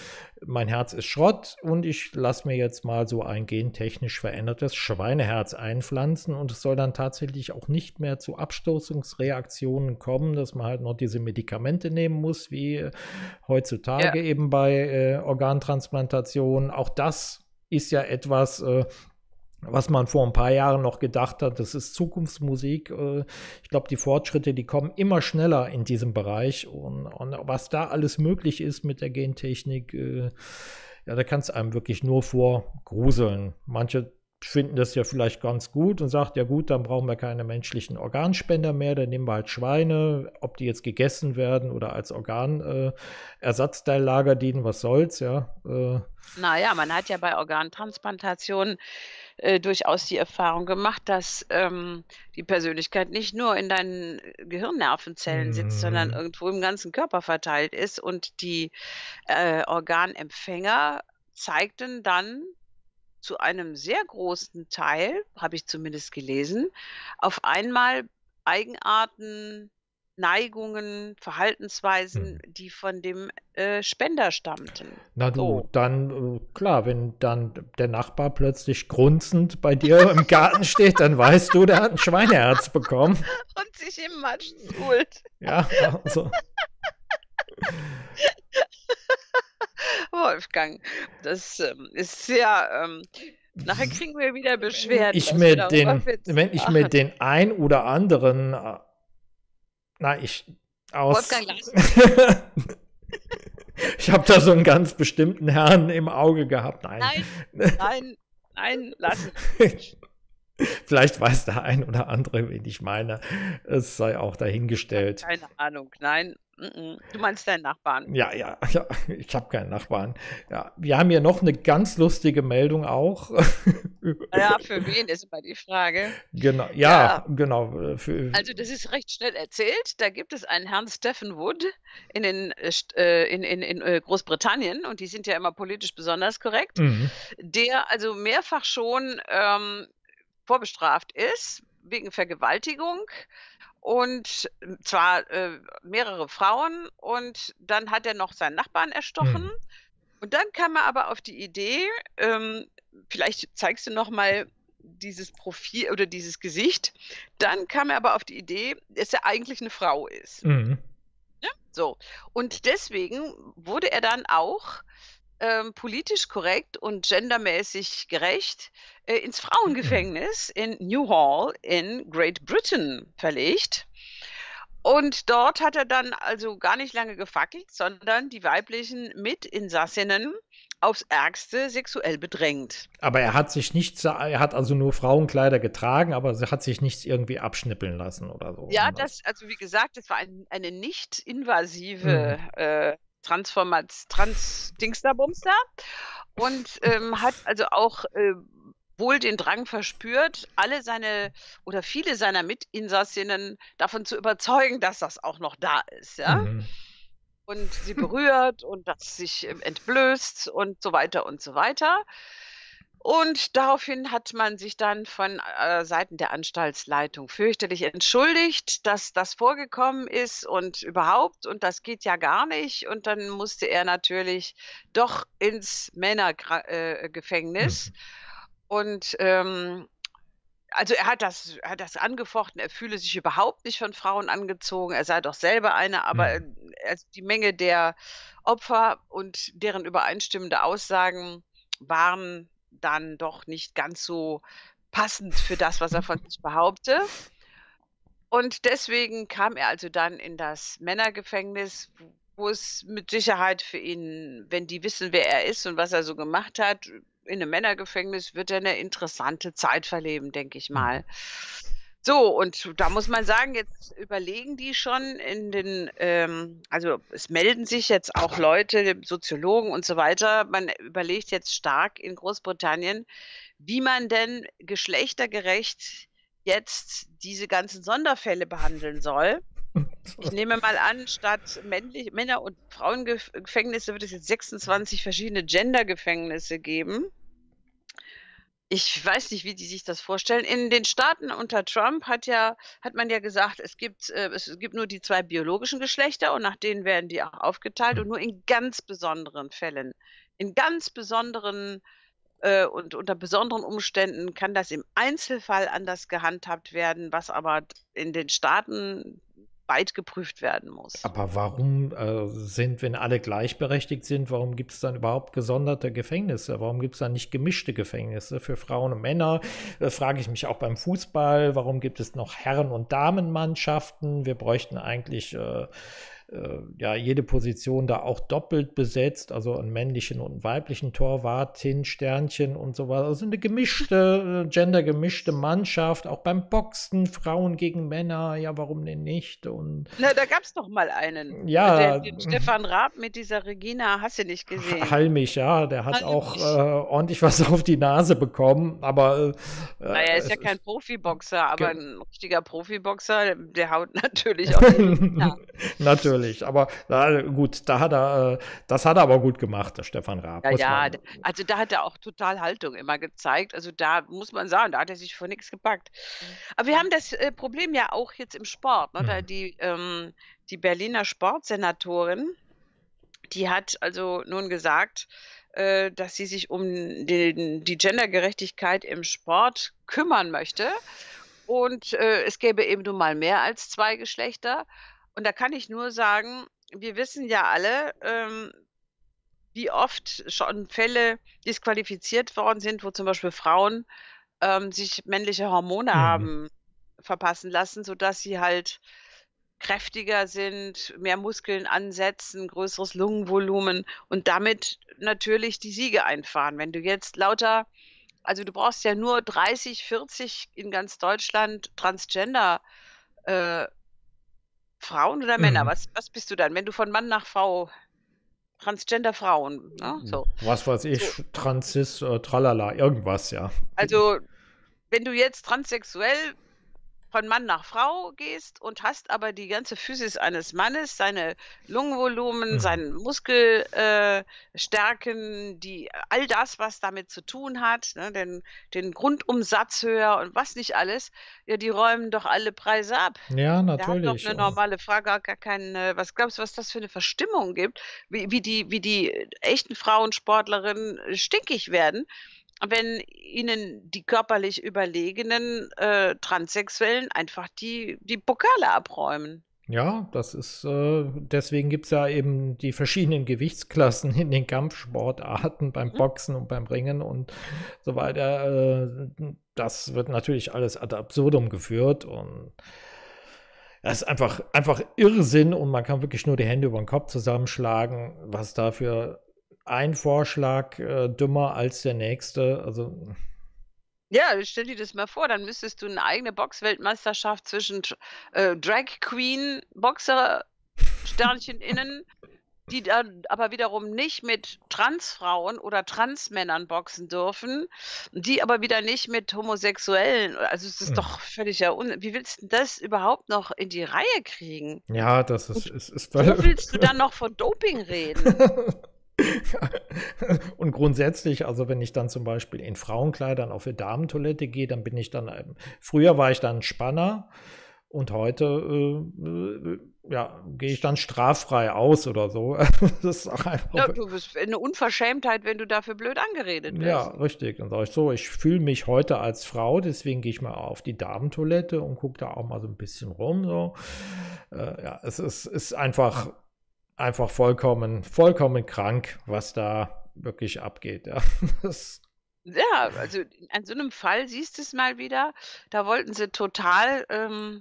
mein Herz ist Schrott und ich lasse mir jetzt mal so ein gentechnisch verändertes Schweineherz einpflanzen und es soll dann tatsächlich auch nicht mehr zu Abstoßungsreaktionen kommen, dass man halt noch diese Medikamente nehmen muss, wie äh, heutzutage ja. eben bei äh, Organtransplantationen. Auch das ist ja etwas, äh, was man vor ein paar Jahren noch gedacht hat, das ist Zukunftsmusik. Äh, ich glaube, die Fortschritte, die kommen immer schneller in diesem Bereich. Und, und was da alles möglich ist mit der Gentechnik, äh, ja, da kann es einem wirklich nur vorgruseln. Manche finden das ja vielleicht ganz gut und sagt, ja gut, dann brauchen wir keine menschlichen Organspender mehr, dann nehmen wir halt Schweine, ob die jetzt gegessen werden oder als Organersatzteillager äh, dienen, was soll's, ja. Äh. Naja, man hat ja bei Organtransplantationen äh, durchaus die Erfahrung gemacht, dass ähm, die Persönlichkeit nicht nur in deinen Gehirnnervenzellen sitzt, mm. sondern mhm. irgendwo im ganzen Körper verteilt ist und die äh, Organempfänger zeigten dann zu einem sehr großen Teil, habe ich zumindest gelesen, auf einmal Eigenarten Neigungen, Verhaltensweisen, hm. die von dem äh, Spender stammten. Na du, so. dann äh, klar, wenn dann der Nachbar plötzlich grunzend bei dir im Garten steht, dann weißt du, der hat ein Schweineherz bekommen. Und sich im Matsch schult. Ja, also. Wolfgang, das ähm, ist sehr. Ähm, nachher kriegen wir wieder Beschwerden. Ich mir den, wenn ich mir den ein oder anderen äh, na, ich aus. Wolfgang Leitner. ich habe da so einen ganz bestimmten Herrn im Auge gehabt. Nein. Nein, nein, nein lassen. Vielleicht weiß der ein oder andere, wen ich meine. Es sei auch dahingestellt. Keine Ahnung, nein, Du meinst deinen Nachbarn? Ja, ja, ja. Ich habe keinen Nachbarn. Ja, wir haben hier noch eine ganz lustige Meldung auch. ja, für wen ist immer die Frage. Genau, ja, ja. genau. Äh, für, also das ist recht schnell erzählt. Da gibt es einen Herrn Stephen Wood in, den, äh, äh in, in, in äh, Großbritannien und die sind ja immer politisch besonders korrekt, mhm. der also mehrfach schon ähm, vorbestraft ist wegen Vergewaltigung, und zwar äh, mehrere Frauen und dann hat er noch seinen Nachbarn erstochen. Hm. Und dann kam er aber auf die Idee, ähm, vielleicht zeigst du noch mal dieses Profil oder dieses Gesicht. Dann kam er aber auf die Idee, dass er eigentlich eine Frau ist. Mhm. Ja? So. Und deswegen wurde er dann auch ähm, politisch korrekt und gendermäßig gerecht äh, ins mhm. Frauengefängnis in Newhall in Great Britain verlegt. Und dort hat er dann also gar nicht lange gefackelt, sondern die weiblichen Mitinsassinnen aufs Ärgste sexuell bedrängt. Aber er hat sich nicht, er hat also nur Frauenkleider getragen, aber er hat sich nichts irgendwie abschnippeln lassen oder so. Ja, das, also wie gesagt, das war ein, eine nicht invasive hm. äh, Transformat, Trans-Dingsterbumster und ähm, hat also auch äh, wohl den Drang verspürt, alle seine oder viele seiner Mitinsassinnen davon zu überzeugen, dass das auch noch da ist, ja. Mhm. Und sie berührt und das sich ähm, entblößt und so weiter und so weiter. Und daraufhin hat man sich dann von äh, Seiten der Anstaltsleitung fürchterlich entschuldigt, dass das vorgekommen ist und überhaupt und das geht ja gar nicht. Und dann musste er natürlich doch ins Männergefängnis. Äh, und ähm, also er hat das, hat das angefochten, er fühle sich überhaupt nicht von Frauen angezogen, er sei doch selber eine, aber mhm. die Menge der Opfer und deren übereinstimmende Aussagen waren dann doch nicht ganz so passend für das, was er von sich behaupte. Und deswegen kam er also dann in das Männergefängnis, wo es mit Sicherheit für ihn, wenn die wissen, wer er ist und was er so gemacht hat, in einem Männergefängnis wird er eine interessante Zeit verleben, denke ich mhm. mal. So, und da muss man sagen, jetzt überlegen die schon in den, ähm, also es melden sich jetzt auch Leute, Soziologen und so weiter. Man überlegt jetzt stark in Großbritannien, wie man denn geschlechtergerecht jetzt diese ganzen Sonderfälle behandeln soll. Ich nehme mal an, statt männlich, Männer- und Frauengefängnisse wird es jetzt 26 verschiedene Gendergefängnisse geben ich weiß nicht, wie die sich das vorstellen. In den Staaten unter Trump hat ja, hat man ja gesagt, es gibt, äh, es gibt nur die zwei biologischen Geschlechter und nach denen werden die auch aufgeteilt und hm. nur in ganz besonderen Fällen, in ganz besonderen äh, und unter besonderen Umständen kann das im Einzelfall anders gehandhabt werden, was aber in den Staaten weit geprüft werden muss. Aber warum äh, sind, wenn alle gleichberechtigt sind, warum gibt es dann überhaupt gesonderte Gefängnisse? Warum gibt es dann nicht gemischte Gefängnisse für Frauen und Männer? Äh, Frage ich mich auch beim Fußball. Warum gibt es noch Herren- und Damenmannschaften? Wir bräuchten eigentlich. Äh, äh, ja jede Position da auch doppelt besetzt, also einen männlichen und einen weiblichen Torwartin, Sternchen und so weiter. Also eine gemischte, äh, gendergemischte Mannschaft, auch beim Boxen, Frauen gegen Männer, ja, warum denn nicht? Und Na, da gab es doch mal einen. Ja. Äh, den, den Stefan Raab mit dieser Regina, hast du nicht gesehen? Halmich, ja, der hat Halmich. auch äh, ordentlich was auf die Nase bekommen, aber. Äh, naja, ist ja kein Profiboxer, aber ein richtiger Profiboxer, der haut natürlich auch. natürlich natürlich. Aber na, gut, da hat er, äh, das hat er aber gut gemacht, der Stefan Raab. Ja, ja also da hat er auch total Haltung immer gezeigt. Also da muss man sagen, da hat er sich vor nichts gepackt. Mhm. Aber wir haben das äh, Problem ja auch jetzt im Sport. Ne? Hm. die, ähm, die Berliner Sportsenatorin, die hat also nun gesagt, äh, dass sie sich um den, die Gendergerechtigkeit im Sport kümmern möchte. Und äh, es gäbe eben nun mal mehr als zwei Geschlechter. Und da kann ich nur sagen, wir wissen ja alle, ähm, wie oft schon Fälle disqualifiziert worden sind, wo zum Beispiel Frauen ähm, sich männliche Hormone mhm. haben verpassen lassen, sodass sie halt kräftiger sind, mehr Muskeln ansetzen, größeres Lungenvolumen und damit natürlich die Siege einfahren. Wenn du jetzt lauter, also du brauchst ja nur 30, 40 in ganz Deutschland Transgender. Äh, Frauen oder Männer? Mhm. Was, was bist du dann, wenn du von Mann nach Frau Transgender Frauen, ne? Mhm. so. Was weiß ich, so. Transis, äh, tralala, irgendwas, ja. Also, wenn du jetzt transsexuell von Mann nach Frau gehst und hast aber die ganze Physis eines Mannes, seine Lungenvolumen, mhm. seine Muskelstärken, äh, die all das, was damit zu tun hat, ne, den, den Grundumsatz höher und was nicht alles, ja, die räumen doch alle Preise ab. Ja, natürlich. Da hat doch eine normale Frage, gar keinen, äh, was glaubst du, was das für eine Verstimmung gibt, wie, wie, die, wie die äh, echten Frauensportlerinnen äh, stinkig werden wenn ihnen die körperlich überlegenen äh, Transsexuellen einfach die, die Pokale abräumen. Ja, das ist, äh, deswegen gibt es ja eben die verschiedenen Gewichtsklassen in den Kampfsportarten, beim mhm. Boxen und beim Ringen und so weiter. Äh, das wird natürlich alles ad absurdum geführt und das ist einfach, einfach Irrsinn und man kann wirklich nur die Hände über den Kopf zusammenschlagen, was da für ein Vorschlag äh, dümmer als der nächste. Also. Ja, stell dir das mal vor, dann müsstest du eine eigene Boxweltmeisterschaft zwischen äh, Drag Queen, Boxer, Sternchen innen, die dann aber wiederum nicht mit Transfrauen oder Transmännern boxen dürfen, die aber wieder nicht mit Homosexuellen. Also es ist mhm. doch völlig ja un Wie willst du das überhaupt noch in die Reihe kriegen? Ja, das ist. ist, ist Wo willst du dann noch von Doping reden? und grundsätzlich, also wenn ich dann zum Beispiel in Frauenkleidern auf eine Damentoilette gehe, dann bin ich dann, ähm, früher war ich dann Spanner und heute äh, äh, ja, gehe ich dann straffrei aus oder so. das ist auch einfach ja, du bist eine Unverschämtheit, wenn du dafür blöd angeredet wirst. Ja, richtig. Dann sage ich so, ich fühle mich heute als Frau, deswegen gehe ich mal auf die Damentoilette und gucke da auch mal so ein bisschen rum. So. Äh, ja, es ist, ist einfach einfach vollkommen, vollkommen krank, was da wirklich abgeht. Ja. ja, also an so einem Fall siehst du es mal wieder, da wollten sie total ähm,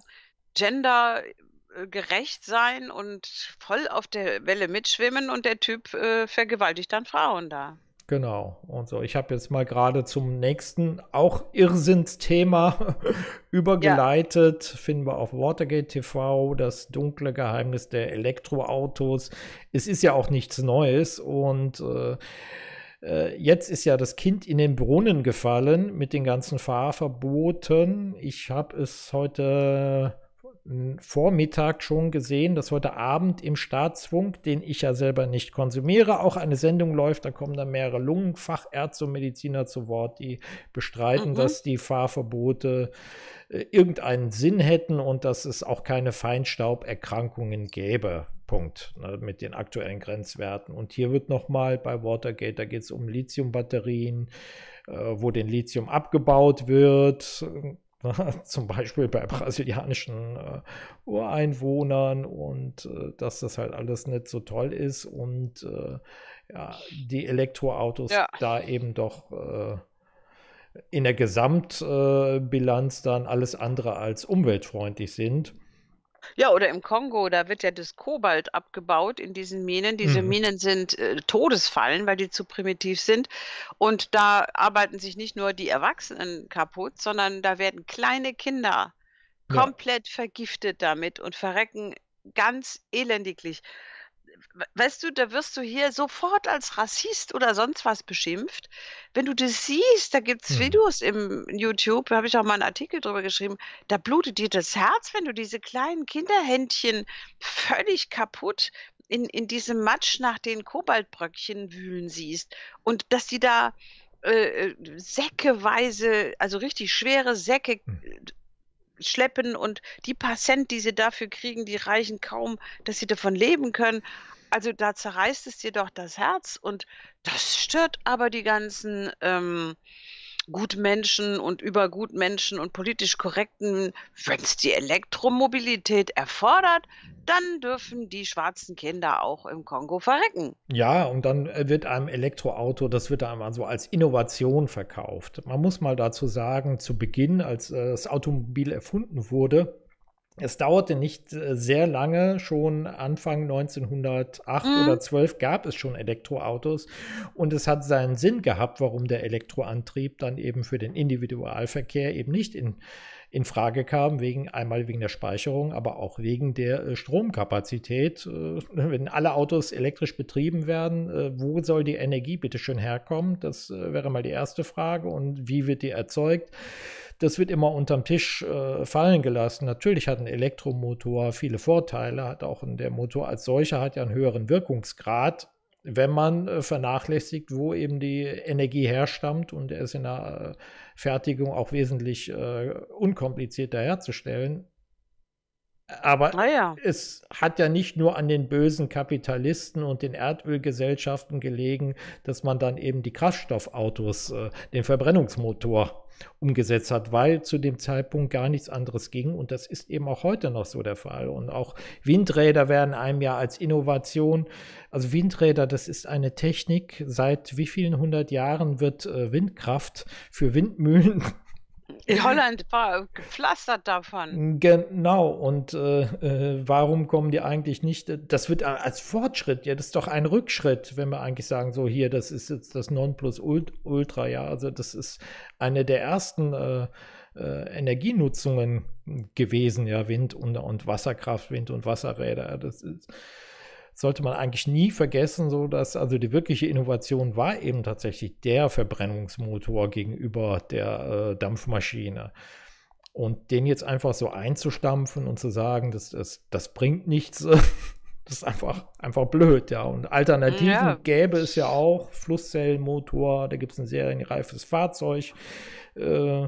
gendergerecht sein und voll auf der Welle mitschwimmen und der Typ äh, vergewaltigt dann Frauen da. Genau. Und so, ich habe jetzt mal gerade zum nächsten auch Irrsinnsthema übergeleitet. Ja. Finden wir auf Watergate TV, das dunkle Geheimnis der Elektroautos. Es ist ja auch nichts Neues und äh, äh, jetzt ist ja das Kind in den Brunnen gefallen mit den ganzen Fahrverboten. Ich habe es heute Vormittag schon gesehen, dass heute Abend im Staatsfunk, den ich ja selber nicht konsumiere, auch eine Sendung läuft. Da kommen dann mehrere Lungenfachärzte und Mediziner zu Wort, die bestreiten, mhm. dass die Fahrverbote äh, irgendeinen Sinn hätten und dass es auch keine Feinstauberkrankungen gäbe. Punkt ne, mit den aktuellen Grenzwerten. Und hier wird nochmal bei Watergate, da geht es um Lithiumbatterien, äh, wo den Lithium abgebaut wird. Zum Beispiel bei brasilianischen äh, Ureinwohnern und äh, dass das halt alles nicht so toll ist und äh, ja, die Elektroautos ja. da eben doch äh, in der Gesamtbilanz äh, dann alles andere als umweltfreundlich sind. Ja, oder im Kongo, da wird ja das Kobalt abgebaut in diesen Minen. Diese mhm. Minen sind äh, Todesfallen, weil die zu primitiv sind. Und da arbeiten sich nicht nur die Erwachsenen kaputt, sondern da werden kleine Kinder komplett ja. vergiftet damit und verrecken ganz elendiglich weißt du, da wirst du hier sofort als Rassist oder sonst was beschimpft. Wenn du das siehst, da gibt es hm. Videos im YouTube, da habe ich auch mal einen Artikel drüber geschrieben, da blutet dir das Herz, wenn du diese kleinen Kinderhändchen völlig kaputt in, in diesem Matsch nach den Kobaltbröckchen wühlen siehst. Und dass die da äh, äh säckeweise, also richtig schwere Säcke hm schleppen und die paar Cent, die sie dafür kriegen, die reichen kaum, dass sie davon leben können. Also da zerreißt es dir doch das Herz und das stört aber die ganzen ähm, Gutmenschen und über Übergutmenschen und politisch korrekten, wenn es die Elektromobilität erfordert, dann dürfen die schwarzen Kinder auch im Kongo verrecken. Ja, und dann äh, wird einem Elektroauto, das wird einem so also als Innovation verkauft. Man muss mal dazu sagen, zu Beginn, als äh, das Automobil erfunden wurde, es dauerte nicht äh, sehr lange, schon Anfang 1908 mhm. oder 12 gab es schon Elektroautos und es hat seinen Sinn gehabt, warum der Elektroantrieb dann eben für den Individualverkehr eben nicht in, in Frage kam, wegen, einmal wegen der Speicherung, aber auch wegen der äh, Stromkapazität. Äh, wenn alle Autos elektrisch betrieben werden, wo soll die Energie bitte schön herkommen? Das wäre mal die erste Frage und wie wird die erzeugt? Das wird immer unterm Tisch äh, fallen gelassen. Natürlich hat ein Elektromotor viele Vorteile, hat auch der Motor als solcher hat ja einen höheren Wirkungsgrad, wenn man äh, vernachlässigt, wo eben die Energie herstammt und er ist in der äh, Fertigung auch wesentlich äh, unkomplizierter herzustellen aber ah, ja. es hat ja nicht nur an den bösen Kapitalisten und den Erdölgesellschaften gelegen, dass man dann eben die Kraftstoffautos, äh, den Verbrennungsmotor umgesetzt hat, weil zu dem Zeitpunkt gar nichts anderes ging. Und das ist eben auch heute noch so der Fall. Und auch Windräder werden einem ja als Innovation, also Windräder, das ist eine Technik, seit wie vielen hundert Jahren wird äh, Windkraft für Windmühlen in Holland war gepflastert davon. Genau, und äh, äh, warum kommen die eigentlich nicht? Das wird als Fortschritt, ja, das ist doch ein Rückschritt, wenn wir eigentlich sagen, so hier, das ist jetzt das Nonplusultra, ja, also das ist eine der ersten äh, äh, Energienutzungen gewesen, ja, Wind und, und Wasserkraft, Wind und Wasserräder, das ist sollte man eigentlich nie vergessen, so dass also die wirkliche Innovation war eben tatsächlich der Verbrennungsmotor gegenüber der äh, Dampfmaschine. Und den jetzt einfach so einzustampfen und zu sagen, das, das, das bringt nichts, das ist einfach, einfach blöd, ja. Und Alternativen ja. gäbe es ja auch, Flusszellenmotor, da gibt es ein serienreifes Fahrzeug äh,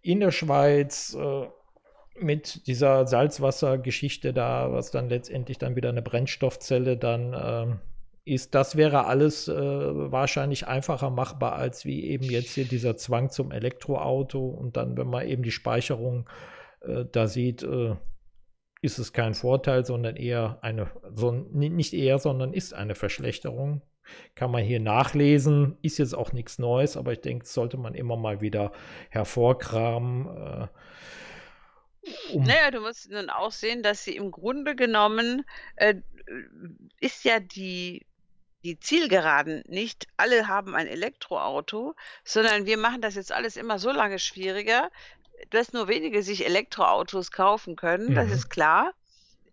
in der Schweiz. Äh, mit dieser Salzwassergeschichte da, was dann letztendlich dann wieder eine Brennstoffzelle dann ähm, ist, das wäre alles äh, wahrscheinlich einfacher machbar als wie eben jetzt hier dieser Zwang zum Elektroauto und dann, wenn man eben die Speicherung äh, da sieht, äh, ist es kein Vorteil, sondern eher eine, so, nicht eher, sondern ist eine Verschlechterung. Kann man hier nachlesen, ist jetzt auch nichts Neues, aber ich denke, sollte man immer mal wieder hervorkramen äh, um. Naja, du musst nun auch sehen, dass sie im Grunde genommen äh, ist ja die, die Zielgeraden nicht, alle haben ein Elektroauto, sondern wir machen das jetzt alles immer so lange schwieriger, dass nur wenige sich Elektroautos kaufen können, mhm. das ist klar.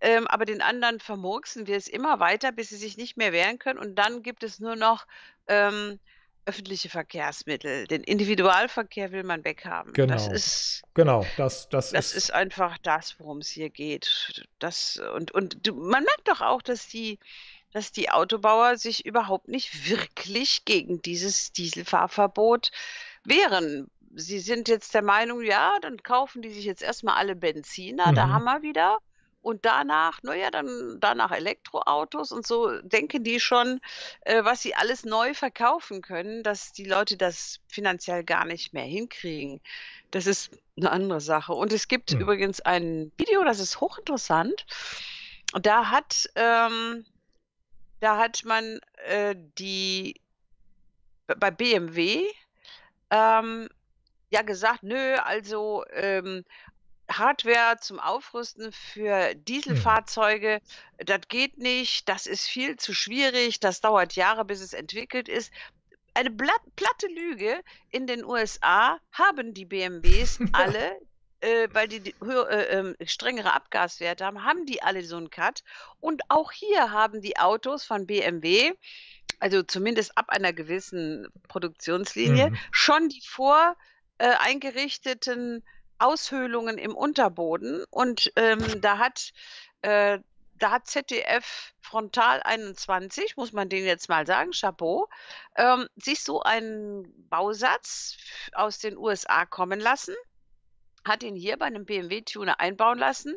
Ähm, aber den anderen vermurksen wir es immer weiter, bis sie sich nicht mehr wehren können. Und dann gibt es nur noch ähm, öffentliche Verkehrsmittel. Den Individualverkehr will man weghaben. Genau. Das ist, genau, das, das, das ist, ist einfach das, worum es hier geht. Das, und und du, man merkt doch auch, dass die, dass die Autobauer sich überhaupt nicht wirklich gegen dieses Dieselfahrverbot wehren. Sie sind jetzt der Meinung, ja, dann kaufen die sich jetzt erstmal alle Benziner, mhm. da haben wir wieder. Und danach, naja, dann danach Elektroautos und so denken die schon, äh, was sie alles neu verkaufen können, dass die Leute das finanziell gar nicht mehr hinkriegen. Das ist eine andere Sache. Und es gibt hm. übrigens ein Video, das ist hochinteressant. Da hat, ähm, da hat man äh, die bei BMW ähm, ja gesagt, nö, also ähm, Hardware zum Aufrüsten für hm. Dieselfahrzeuge, hm. das geht nicht, das ist viel zu schwierig, das dauert Jahre, bis es entwickelt ist. Eine platte Lüge, in den USA haben die BMWs alle Äh, weil die, die äh, äh, strengere Abgaswerte haben, haben die alle so einen Cut. Und auch hier haben die Autos von BMW, also zumindest ab einer gewissen Produktionslinie, mhm. schon die voreingerichteten äh, Aushöhlungen im Unterboden und ähm, da hat äh, da hat ZDF Frontal 21, muss man den jetzt mal sagen, Chapeau, ähm, sich so einen Bausatz aus den USA kommen lassen, hat ihn hier bei einem BMW-Tuner einbauen lassen.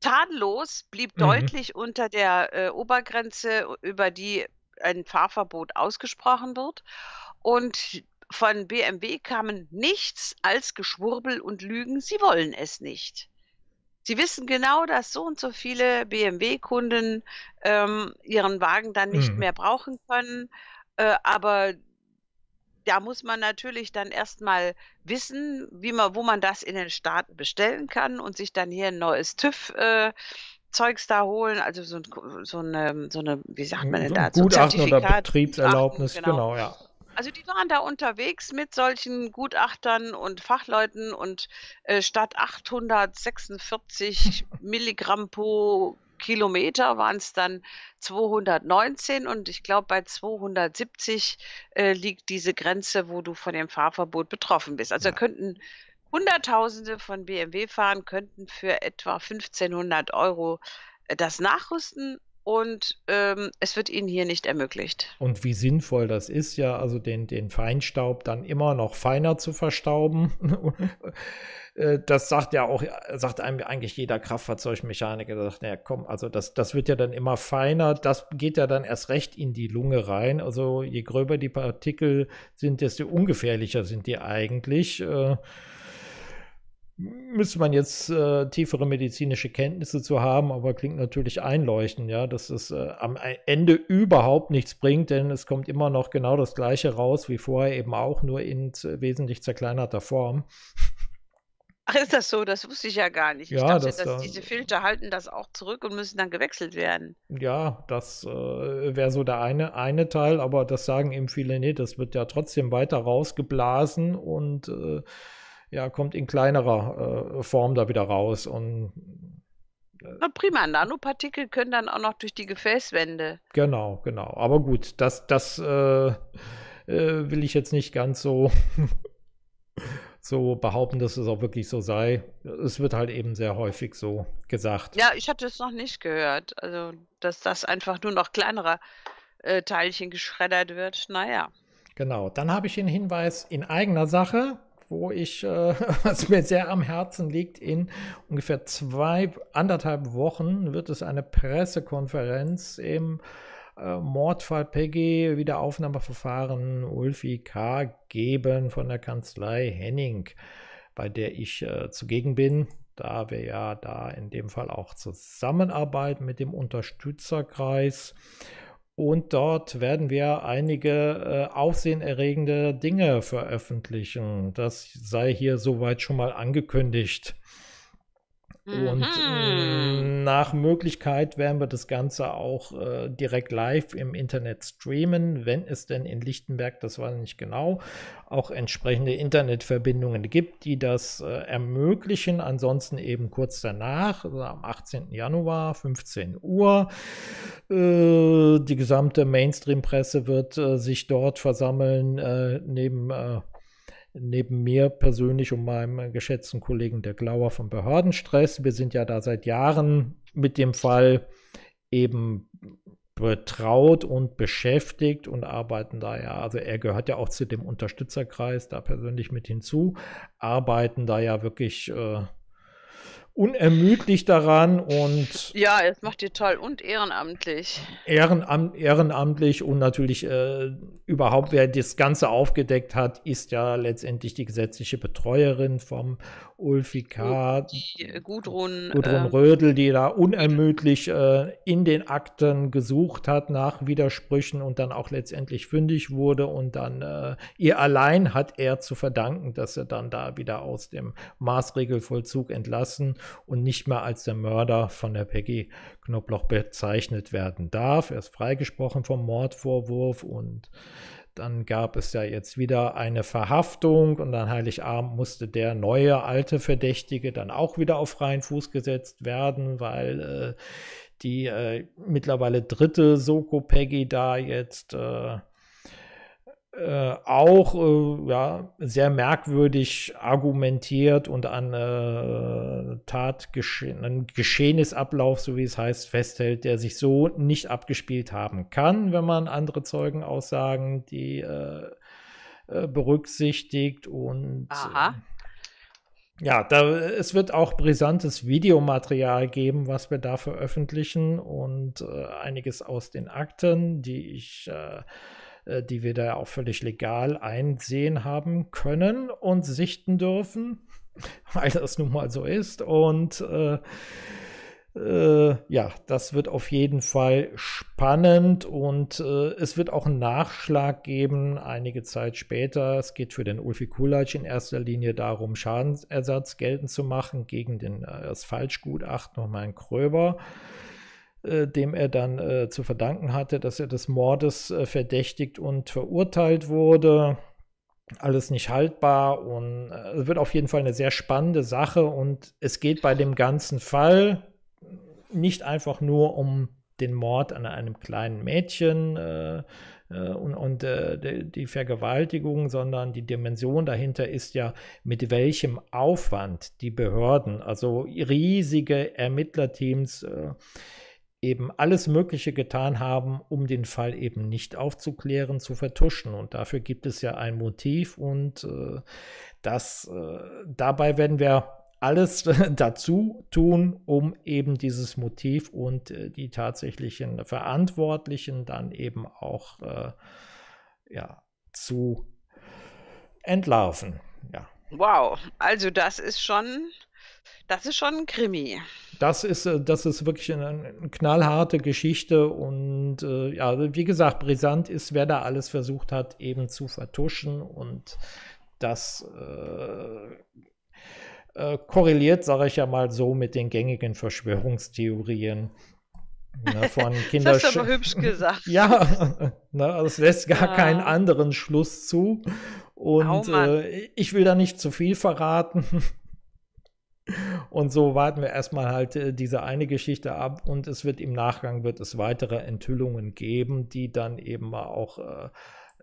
Tadellos blieb mhm. deutlich unter der äh, Obergrenze, über die ein Fahrverbot ausgesprochen wird. Und von BMW kamen nichts als Geschwurbel und Lügen. Sie wollen es nicht. Sie wissen genau, dass so und so viele BMW-Kunden ähm, ihren Wagen dann nicht mhm. mehr brauchen können. Äh, aber da muss man natürlich dann erstmal wissen, wie man, wo man das in den Staaten bestellen kann und sich dann hier ein neues TÜV äh, Zeugs da holen, also so, ein, so, eine, so eine, wie sagt man denn so da? Gutachten so oder Betriebserlaubnis, genau. genau. ja. Also die waren da unterwegs mit solchen Gutachtern und Fachleuten und äh, statt 846 Milligramm pro Kilometer waren es dann 219 und ich glaube bei 270 äh, liegt diese Grenze, wo du von dem Fahrverbot betroffen bist. Also ja. könnten Hunderttausende von BMW fahren, könnten für etwa 1500 Euro äh, das nachrüsten und ähm, es wird ihnen hier nicht ermöglicht. Und wie sinnvoll das ist ja, also den, den Feinstaub dann immer noch feiner zu verstauben. Äh, das sagt ja auch, sagt einem eigentlich jeder Kraftfahrzeugmechaniker, der sagt, naja, komm, also das, das wird ja dann immer feiner, das geht ja dann erst recht in die Lunge rein. Also je gröber die Partikel sind, desto ungefährlicher sind die eigentlich. Äh, müsste man jetzt äh, tiefere medizinische Kenntnisse zu haben, aber klingt natürlich einleuchtend, ja, dass es äh, am Ende überhaupt nichts bringt, denn es kommt immer noch genau das Gleiche raus wie vorher, eben auch nur in wesentlich zerkleinerter Form. Ach, ist das so? Das wusste ich ja gar nicht. Ja, ich dachte, das, dass äh, diese Filter halten das auch zurück und müssen dann gewechselt werden. Ja, das äh, wäre so der eine, eine Teil, aber das sagen eben viele, nee, das wird ja trotzdem weiter rausgeblasen und äh, ja, kommt in kleinerer äh, Form da wieder raus. Und, äh, Na prima, Nanopartikel können dann auch noch durch die Gefäßwände. Genau, genau. Aber gut, das, das äh, äh will ich jetzt nicht ganz so, so behaupten, dass es auch wirklich so sei. Es wird halt eben sehr häufig so gesagt. Ja, ich hatte es noch nicht gehört. Also, dass das einfach nur noch kleinerer äh, Teilchen geschreddert wird. Naja. Genau, dann habe ich einen Hinweis in eigener Sache wo ich, äh, was mir sehr am Herzen liegt, in ungefähr zwei, anderthalb Wochen wird es eine Pressekonferenz im äh, Mordfall Peggy Wiederaufnahmeverfahren Ulfi K. geben von der Kanzlei Henning, bei der ich äh, zugegen bin, da wir ja da in dem Fall auch zusammenarbeiten mit dem Unterstützerkreis. Und dort werden wir einige äh, aufsehenerregende Dinge veröffentlichen. Das sei hier soweit schon mal angekündigt. Und äh, nach Möglichkeit werden wir das Ganze auch äh, direkt live im Internet streamen, wenn es denn in Lichtenberg, das weiß ich nicht genau, auch entsprechende Internetverbindungen gibt, die das äh, ermöglichen. Ansonsten eben kurz danach, also am 18. Januar, 15 Uhr. Äh, die gesamte Mainstream-Presse wird äh, sich dort versammeln, äh, neben neben mir persönlich und meinem äh, geschätzten Kollegen der Glauer vom Behördenstress. Wir sind ja da seit Jahren mit dem Fall eben betraut und beschäftigt und arbeiten da ja, also er gehört ja auch zu dem Unterstützerkreis da persönlich mit hinzu, arbeiten da ja wirklich äh, unermüdlich daran und. Ja, es macht ihr toll und ehrenamtlich. Ehrenam ehrenamtlich und natürlich äh, überhaupt, wer das Ganze aufgedeckt hat, ist ja letztendlich die gesetzliche Betreuerin vom Ulfikat, die äh, Gudrun, Gudrun ähm, Rödel, die da unermüdlich äh, in den Akten gesucht hat nach Widersprüchen und dann auch letztendlich fündig wurde. Und dann äh, ihr allein hat er zu verdanken, dass er dann da wieder aus dem Maßregelvollzug entlassen und nicht mehr als der Mörder von der Peggy Knobloch bezeichnet werden darf. Er ist freigesprochen vom Mordvorwurf und dann gab es ja jetzt wieder eine Verhaftung und an Heiligabend musste der neue alte Verdächtige dann auch wieder auf freien Fuß gesetzt werden, weil äh, die äh, mittlerweile dritte Soko Peggy da jetzt äh, äh, auch äh, ja, sehr merkwürdig argumentiert und an äh, Tatgeschehen, an Geschehnisablauf, so wie es heißt, festhält, der sich so nicht abgespielt haben kann, wenn man andere Zeugenaussagen die äh, äh berücksichtigt und Aha. Äh, ja, da, es wird auch brisantes Videomaterial geben, was wir da veröffentlichen und äh, einiges aus den Akten, die ich äh, die wir da auch völlig legal einsehen haben können und sichten dürfen, weil das nun mal so ist. Und äh, äh, ja, das wird auf jeden Fall spannend und äh, es wird auch einen Nachschlag geben einige Zeit später. Es geht für den Ulfi Kulac in erster Linie darum, Schadensersatz geltend zu machen gegen den, das äh, Falschgutachten von Herrn Kröber äh, dem er dann äh, zu verdanken hatte, dass er des Mordes äh, verdächtigt und verurteilt wurde. Alles nicht haltbar und äh, wird auf jeden Fall eine sehr spannende Sache und es geht bei dem ganzen Fall nicht einfach nur um den Mord an einem kleinen Mädchen äh, äh und, und äh, die Vergewaltigung, sondern die Dimension dahinter ist ja, mit welchem Aufwand die Behörden, also riesige Ermittlerteams, äh, eben alles Mögliche getan haben, um den Fall eben nicht aufzuklären, zu vertuschen. Und dafür gibt es ja ein Motiv und äh, das, äh, dabei werden wir alles dazu tun, um eben dieses Motiv und äh, die tatsächlichen Verantwortlichen dann eben auch äh, ja, zu entlarven. Ja. Wow, also das ist schon das ist schon ein Krimi. Das ist, äh, das ist wirklich eine, eine knallharte Geschichte und äh, ja, wie gesagt, brisant ist, wer da alles versucht hat, eben zu vertuschen und das äh, äh, korreliert, sage ich ja mal so, mit den gängigen Verschwörungstheorien. Ne, von Kinder das hast du aber hübsch gesagt. ja, ne, also lässt gar ja. keinen anderen Schluss zu. Und oh, äh, ich will da nicht zu viel verraten. Und so warten wir erstmal halt äh, diese eine Geschichte ab und es wird im Nachgang wird es weitere Enthüllungen geben, die dann eben auch äh,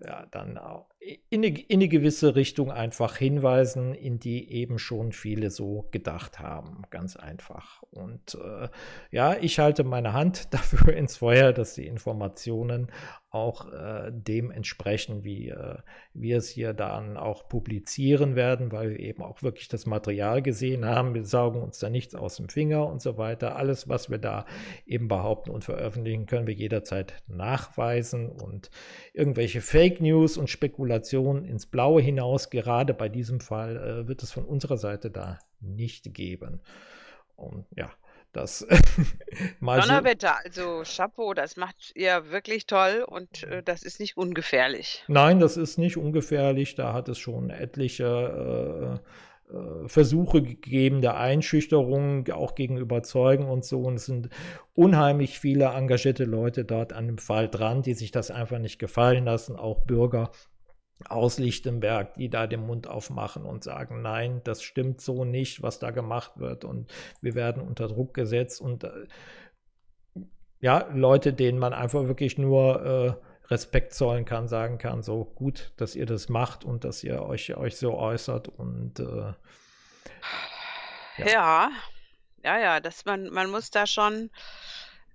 ja, dann auch in eine, in eine gewisse Richtung einfach hinweisen, in die eben schon viele so gedacht haben. Ganz einfach. Und äh, ja, ich halte meine Hand dafür ins Feuer, dass die Informationen auch äh, dem entsprechen, wie äh, wir es hier dann auch publizieren werden, weil wir eben auch wirklich das Material gesehen haben. Wir saugen uns da nichts aus dem Finger und so weiter. Alles, was wir da eben behaupten und veröffentlichen, können wir jederzeit nachweisen. Und irgendwelche Fake News und Spekulationen Spekulation ins Blaue hinaus. Gerade bei diesem Fall äh, wird es von unserer Seite da nicht geben. Und ja, das mal Donnerwetter, so. also Chapeau, das macht ihr wirklich toll und äh, das ist nicht ungefährlich. Nein, das ist nicht ungefährlich. Da hat es schon etliche äh, äh Versuche gegeben der Einschüchterung, auch gegenüber Zeugen und so. Und es sind unheimlich viele engagierte Leute dort an dem Fall dran, die sich das einfach nicht gefallen lassen, auch Bürger aus Lichtenberg, die da den Mund aufmachen und sagen, nein, das stimmt so nicht, was da gemacht wird und wir werden unter Druck gesetzt und äh, ja, Leute, denen man einfach wirklich nur äh, Respekt zollen kann, sagen kann, so gut, dass ihr das macht und dass ihr euch, euch so äußert und äh, ja. ja. ja, ja, dass man, man muss da schon,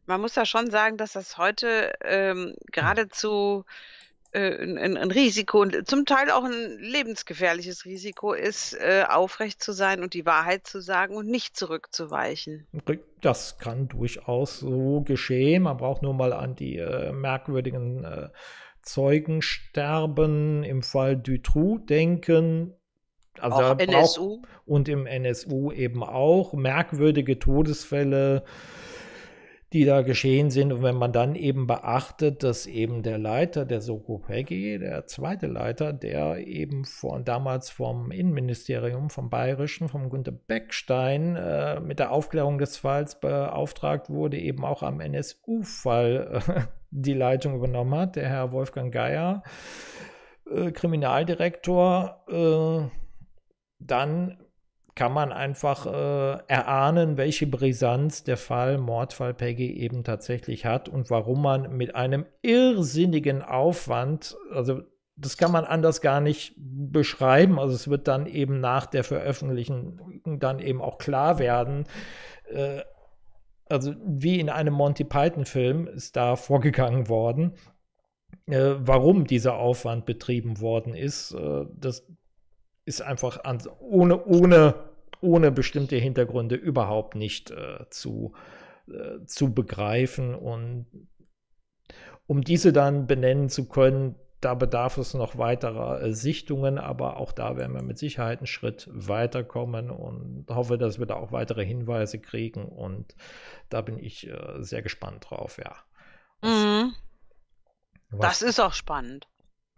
man muss da schon sagen, dass das heute ähm, hm. geradezu hm äh, ein, ein, Risiko und zum Teil auch ein lebensgefährliches Risiko ist, äh, aufrecht zu sein und die Wahrheit zu sagen und nicht zurückzuweichen. Das kann durchaus so geschehen. Man braucht nur mal an die äh, merkwürdigen äh, Zeugensterben im Fall Dutroux denken. Also auch NSU. Braucht, und im NSU eben auch merkwürdige Todesfälle die da geschehen sind. Und wenn man dann eben beachtet, dass eben der Leiter der Soko Peggy, der zweite Leiter, der eben vor, damals vom Innenministerium, vom Bayerischen, vom Günter Beckstein äh, mit der Aufklärung des Falls beauftragt wurde, eben auch am NSU-Fall äh, die Leitung übernommen hat, der Herr Wolfgang Geier, äh, Kriminaldirektor, äh, dann kann man einfach äh, erahnen, welche Brisanz der Fall Mordfall Peggy eben tatsächlich hat und warum man mit einem irrsinnigen Aufwand, also das kann man anders gar nicht beschreiben, also es wird dann eben nach der Veröffentlichung dann eben auch klar werden, äh, also wie in einem Monty Python-Film ist da vorgegangen worden. Äh, warum dieser Aufwand betrieben worden ist, äh, das, ist einfach ohne, ohne ohne bestimmte Hintergründe überhaupt nicht äh, zu, äh, zu begreifen. Und um diese dann benennen zu können, da bedarf es noch weiterer äh, Sichtungen, aber auch da werden wir mit Sicherheit einen Schritt weiterkommen und hoffe, dass wir da auch weitere Hinweise kriegen. Und da bin ich äh, sehr gespannt drauf, ja. Mhm. Was, das ist auch spannend.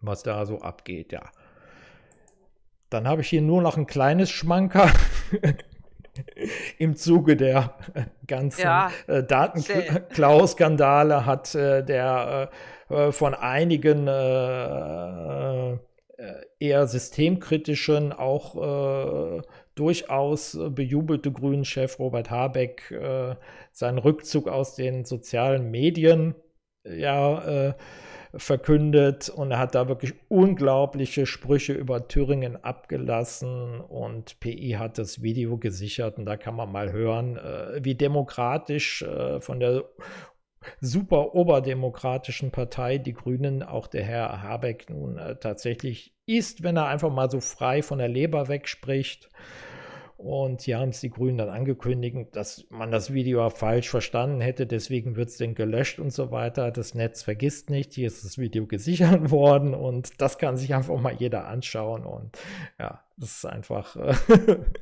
Was da so abgeht, ja. Dann habe ich hier nur noch ein kleines Schmanker. Im Zuge der ganzen ja, äh, Datenklau-Skandale hat äh, der äh, von einigen eher systemkritischen, auch durchaus bejubelte grünen Chef Robert Habeck seinen Rückzug aus den sozialen Medien ja verkündet und er hat da wirklich unglaubliche Sprüche über Thüringen abgelassen und PI hat das Video gesichert und da kann man mal hören, äh, wie demokratisch äh, von der super oberdemokratischen Partei, die Grünen, auch der Herr Habeck nun äh, tatsächlich ist, wenn er einfach mal so frei von der Leber wegspricht. spricht und hier haben es die Grünen dann angekündigt, dass man das Video falsch verstanden hätte, deswegen wird es denn gelöscht und so weiter. Das Netz vergisst nicht, hier ist das Video gesichert worden und das kann sich einfach mal jeder anschauen. Und ja, das ist einfach.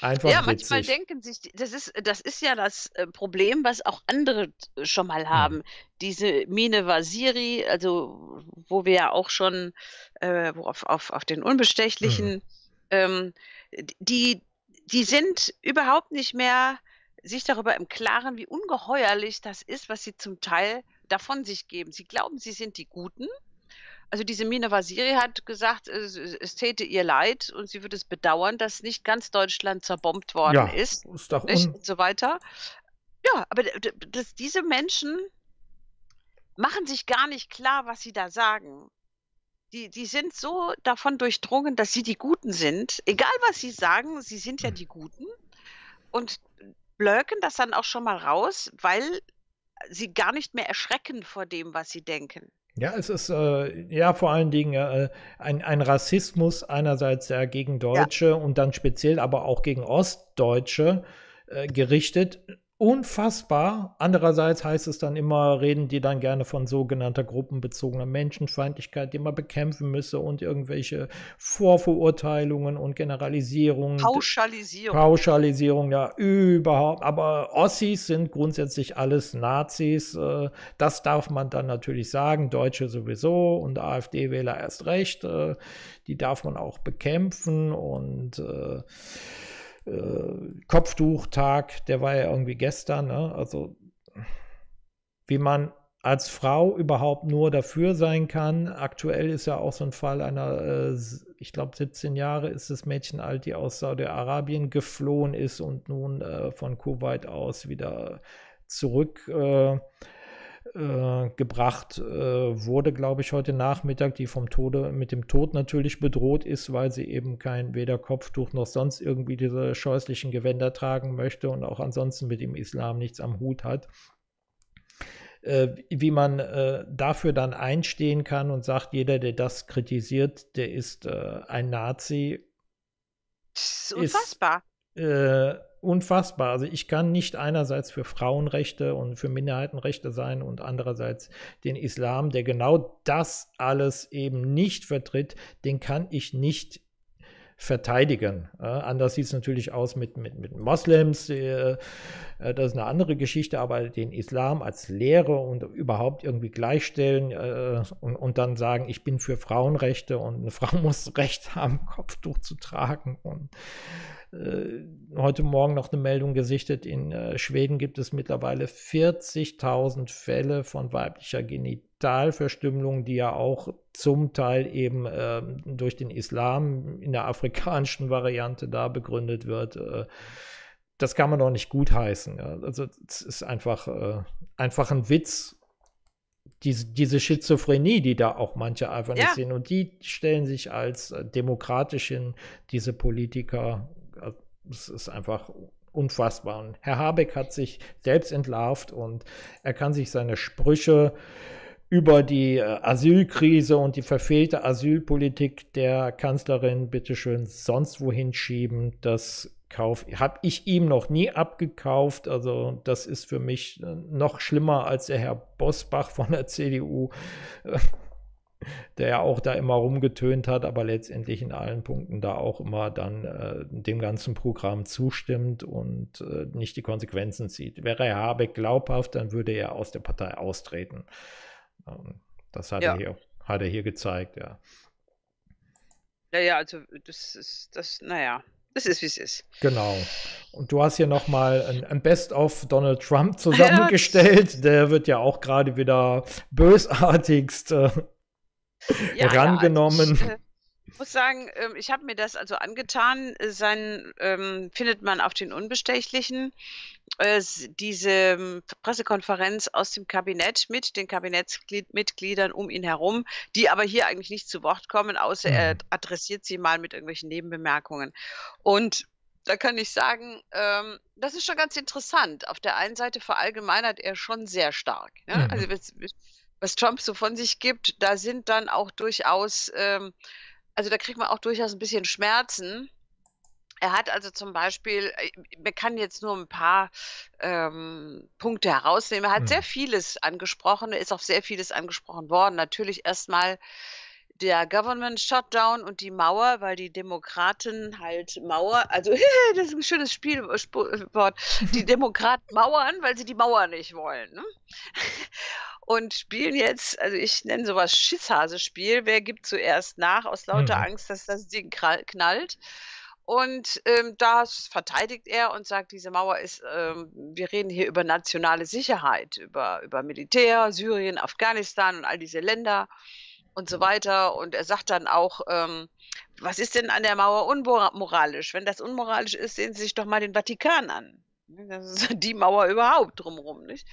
Einfach ja, witzig. manchmal denken sich, das ist, das ist ja das äh, Problem, was auch andere schon mal hm. haben. Mhm. Diese Mine Vasiri, also wo wir ja auch schon äh, auf, auf, auf den Unbestechlichen, mhm. ähm, die, die sind überhaupt nicht mehr sich darüber im Klaren, wie ungeheuerlich das ist, was sie zum Teil davon sich geben. Sie glauben, sie sind die Guten. Also diese Mina Vasiri hat gesagt, äh, es, es, täte ihr leid und sie würde es bedauern, dass nicht ganz Deutschland zerbombt worden ja, ist, ist doch nicht? und so weiter. Ja, aber dass diese Menschen machen sich gar nicht klar, was sie da sagen die, die sind so davon durchdrungen, dass sie die Guten sind. Egal, was sie sagen, sie sind ja mhm. die Guten und blöken das dann auch schon mal raus, weil sie gar nicht mehr erschrecken vor dem, was sie denken. Ja, es ist äh, ja vor allen Dingen äh, ein, ein Rassismus einerseits ja gegen Deutsche ja. und dann speziell aber auch gegen Ostdeutsche äh, gerichtet, unfassbar. Andererseits heißt es dann immer, reden die dann gerne von sogenannter gruppenbezogener Menschenfeindlichkeit, die man bekämpfen müsse und irgendwelche Vorverurteilungen und Generalisierungen. Pauschalisierung. Pauschalisierung, ja, überhaupt. Aber Ossis sind grundsätzlich alles Nazis. Äh, das darf man dann natürlich sagen. Deutsche sowieso und AfD-Wähler erst recht. Äh, die darf man auch bekämpfen und äh, äh, Kopftuchtag, der war ja irgendwie gestern. Ne? Also wie man als Frau überhaupt nur dafür sein kann. Aktuell ist ja auch so ein Fall einer, äh, ich glaube, 17 Jahre ist das Mädchen alt, die aus Saudi-Arabien geflohen ist und nun äh, von Kuwait aus wieder zurück äh, äh, gebracht äh, wurde, glaube ich, heute Nachmittag, die vom Tode, mit dem Tod natürlich bedroht ist, weil sie eben kein weder Kopftuch noch sonst irgendwie diese scheußlichen Gewänder tragen möchte und auch ansonsten mit dem Islam nichts am Hut hat. Äh, wie man äh, dafür dann einstehen kann und sagt, jeder, der das kritisiert, der ist äh, ein Nazi. Das ist unfassbar. Ist, äh, unfassbar. Also ich kann nicht einerseits für Frauenrechte und für Minderheitenrechte sein und andererseits den Islam, der genau das alles eben nicht vertritt, den kann ich nicht verteidigen. Äh, anders sieht es natürlich aus mit, mit, mit Moslems, äh, äh, das ist eine andere Geschichte, aber den Islam als Lehre und überhaupt irgendwie gleichstellen äh, und, und dann sagen, ich bin für Frauenrechte und eine Frau muss Recht haben, Kopftuch zu tragen und äh, heute Morgen noch eine Meldung gesichtet, in äh, Schweden gibt es mittlerweile 40.000 Fälle von weiblicher Genitalverstümmelung, die ja auch zum Teil eben äh, durch den Islam in der afrikanischen Variante da begründet wird. Äh, das kann man doch nicht gutheißen. Ja? Also es ist einfach, äh, einfach ein Witz. Diese, diese Schizophrenie, die da auch manche einfach ja. nicht sehen. Und die stellen sich als äh, demokratisch hin, diese Politiker das ist einfach unfassbar. Und Herr Habeck hat sich selbst entlarvt und er kann sich seine Sprüche über die äh, Asylkrise und die verfehlte Asylpolitik der Kanzlerin bitteschön sonst wohin schieben. Das habe ich ihm noch nie abgekauft. Also das ist für mich äh, noch schlimmer als der Herr Bosbach von der CDU der ja auch da immer rumgetönt hat, aber letztendlich in allen Punkten da auch immer dann äh, dem ganzen Programm zustimmt und äh, nicht die Konsequenzen zieht. Wäre Herr Habeck glaubhaft, dann würde er aus der Partei austreten. Ähm, das hat, ja. er hier, hat er hier gezeigt, ja. Ja, also das ist, das, naja, das ist, wie es ist. Genau. Und du hast hier nochmal ein, ein Best-of Donald Trump zusammengestellt. Ja, der wird ja auch gerade wieder bösartigst äh, ja, herangenommen. Ja, ich äh, muss sagen, äh, ich habe mir das also angetan. Sein ähm, findet man auf den Unbestechlichen äh, diese ähm, Pressekonferenz aus dem Kabinett mit den Kabinettsmitgliedern um ihn herum, die aber hier eigentlich nicht zu Wort kommen, außer er mhm. adressiert sie mal mit irgendwelchen Nebenbemerkungen. Und da kann ich sagen, ähm, das ist schon ganz interessant. Auf der einen Seite verallgemeinert er schon sehr stark. Ne? Mhm. Also was Trump so von sich gibt, da sind dann auch durchaus, ähm, also da kriegt man auch durchaus ein bisschen Schmerzen. Er hat also zum Beispiel, äh, man kann jetzt nur ein paar ähm, Punkte herausnehmen. Er hat hm. sehr vieles angesprochen, ist auch sehr vieles angesprochen worden. Natürlich erstmal der Government Shutdown und die Mauer, weil die Demokraten halt Mauer, also das ist ein schönes Spielwort, äh, äh, die Demokraten mauern, weil sie die Mauer nicht wollen. Ne? und spielen jetzt, also ich nenne sowas Schisshase-Spiel, wer gibt zuerst nach, aus lauter mhm. Angst, dass das Ding knallt. Und ähm, das verteidigt er und sagt, diese Mauer ist, ähm, wir reden hier über nationale Sicherheit, über, über Militär, Syrien, Afghanistan und all diese Länder und so weiter. Und er sagt dann auch, ähm, was ist denn an der Mauer unmoralisch? Wenn das unmoralisch ist, sehen Sie sich doch mal den Vatikan an. Das ist die Mauer überhaupt drumherum, nicht?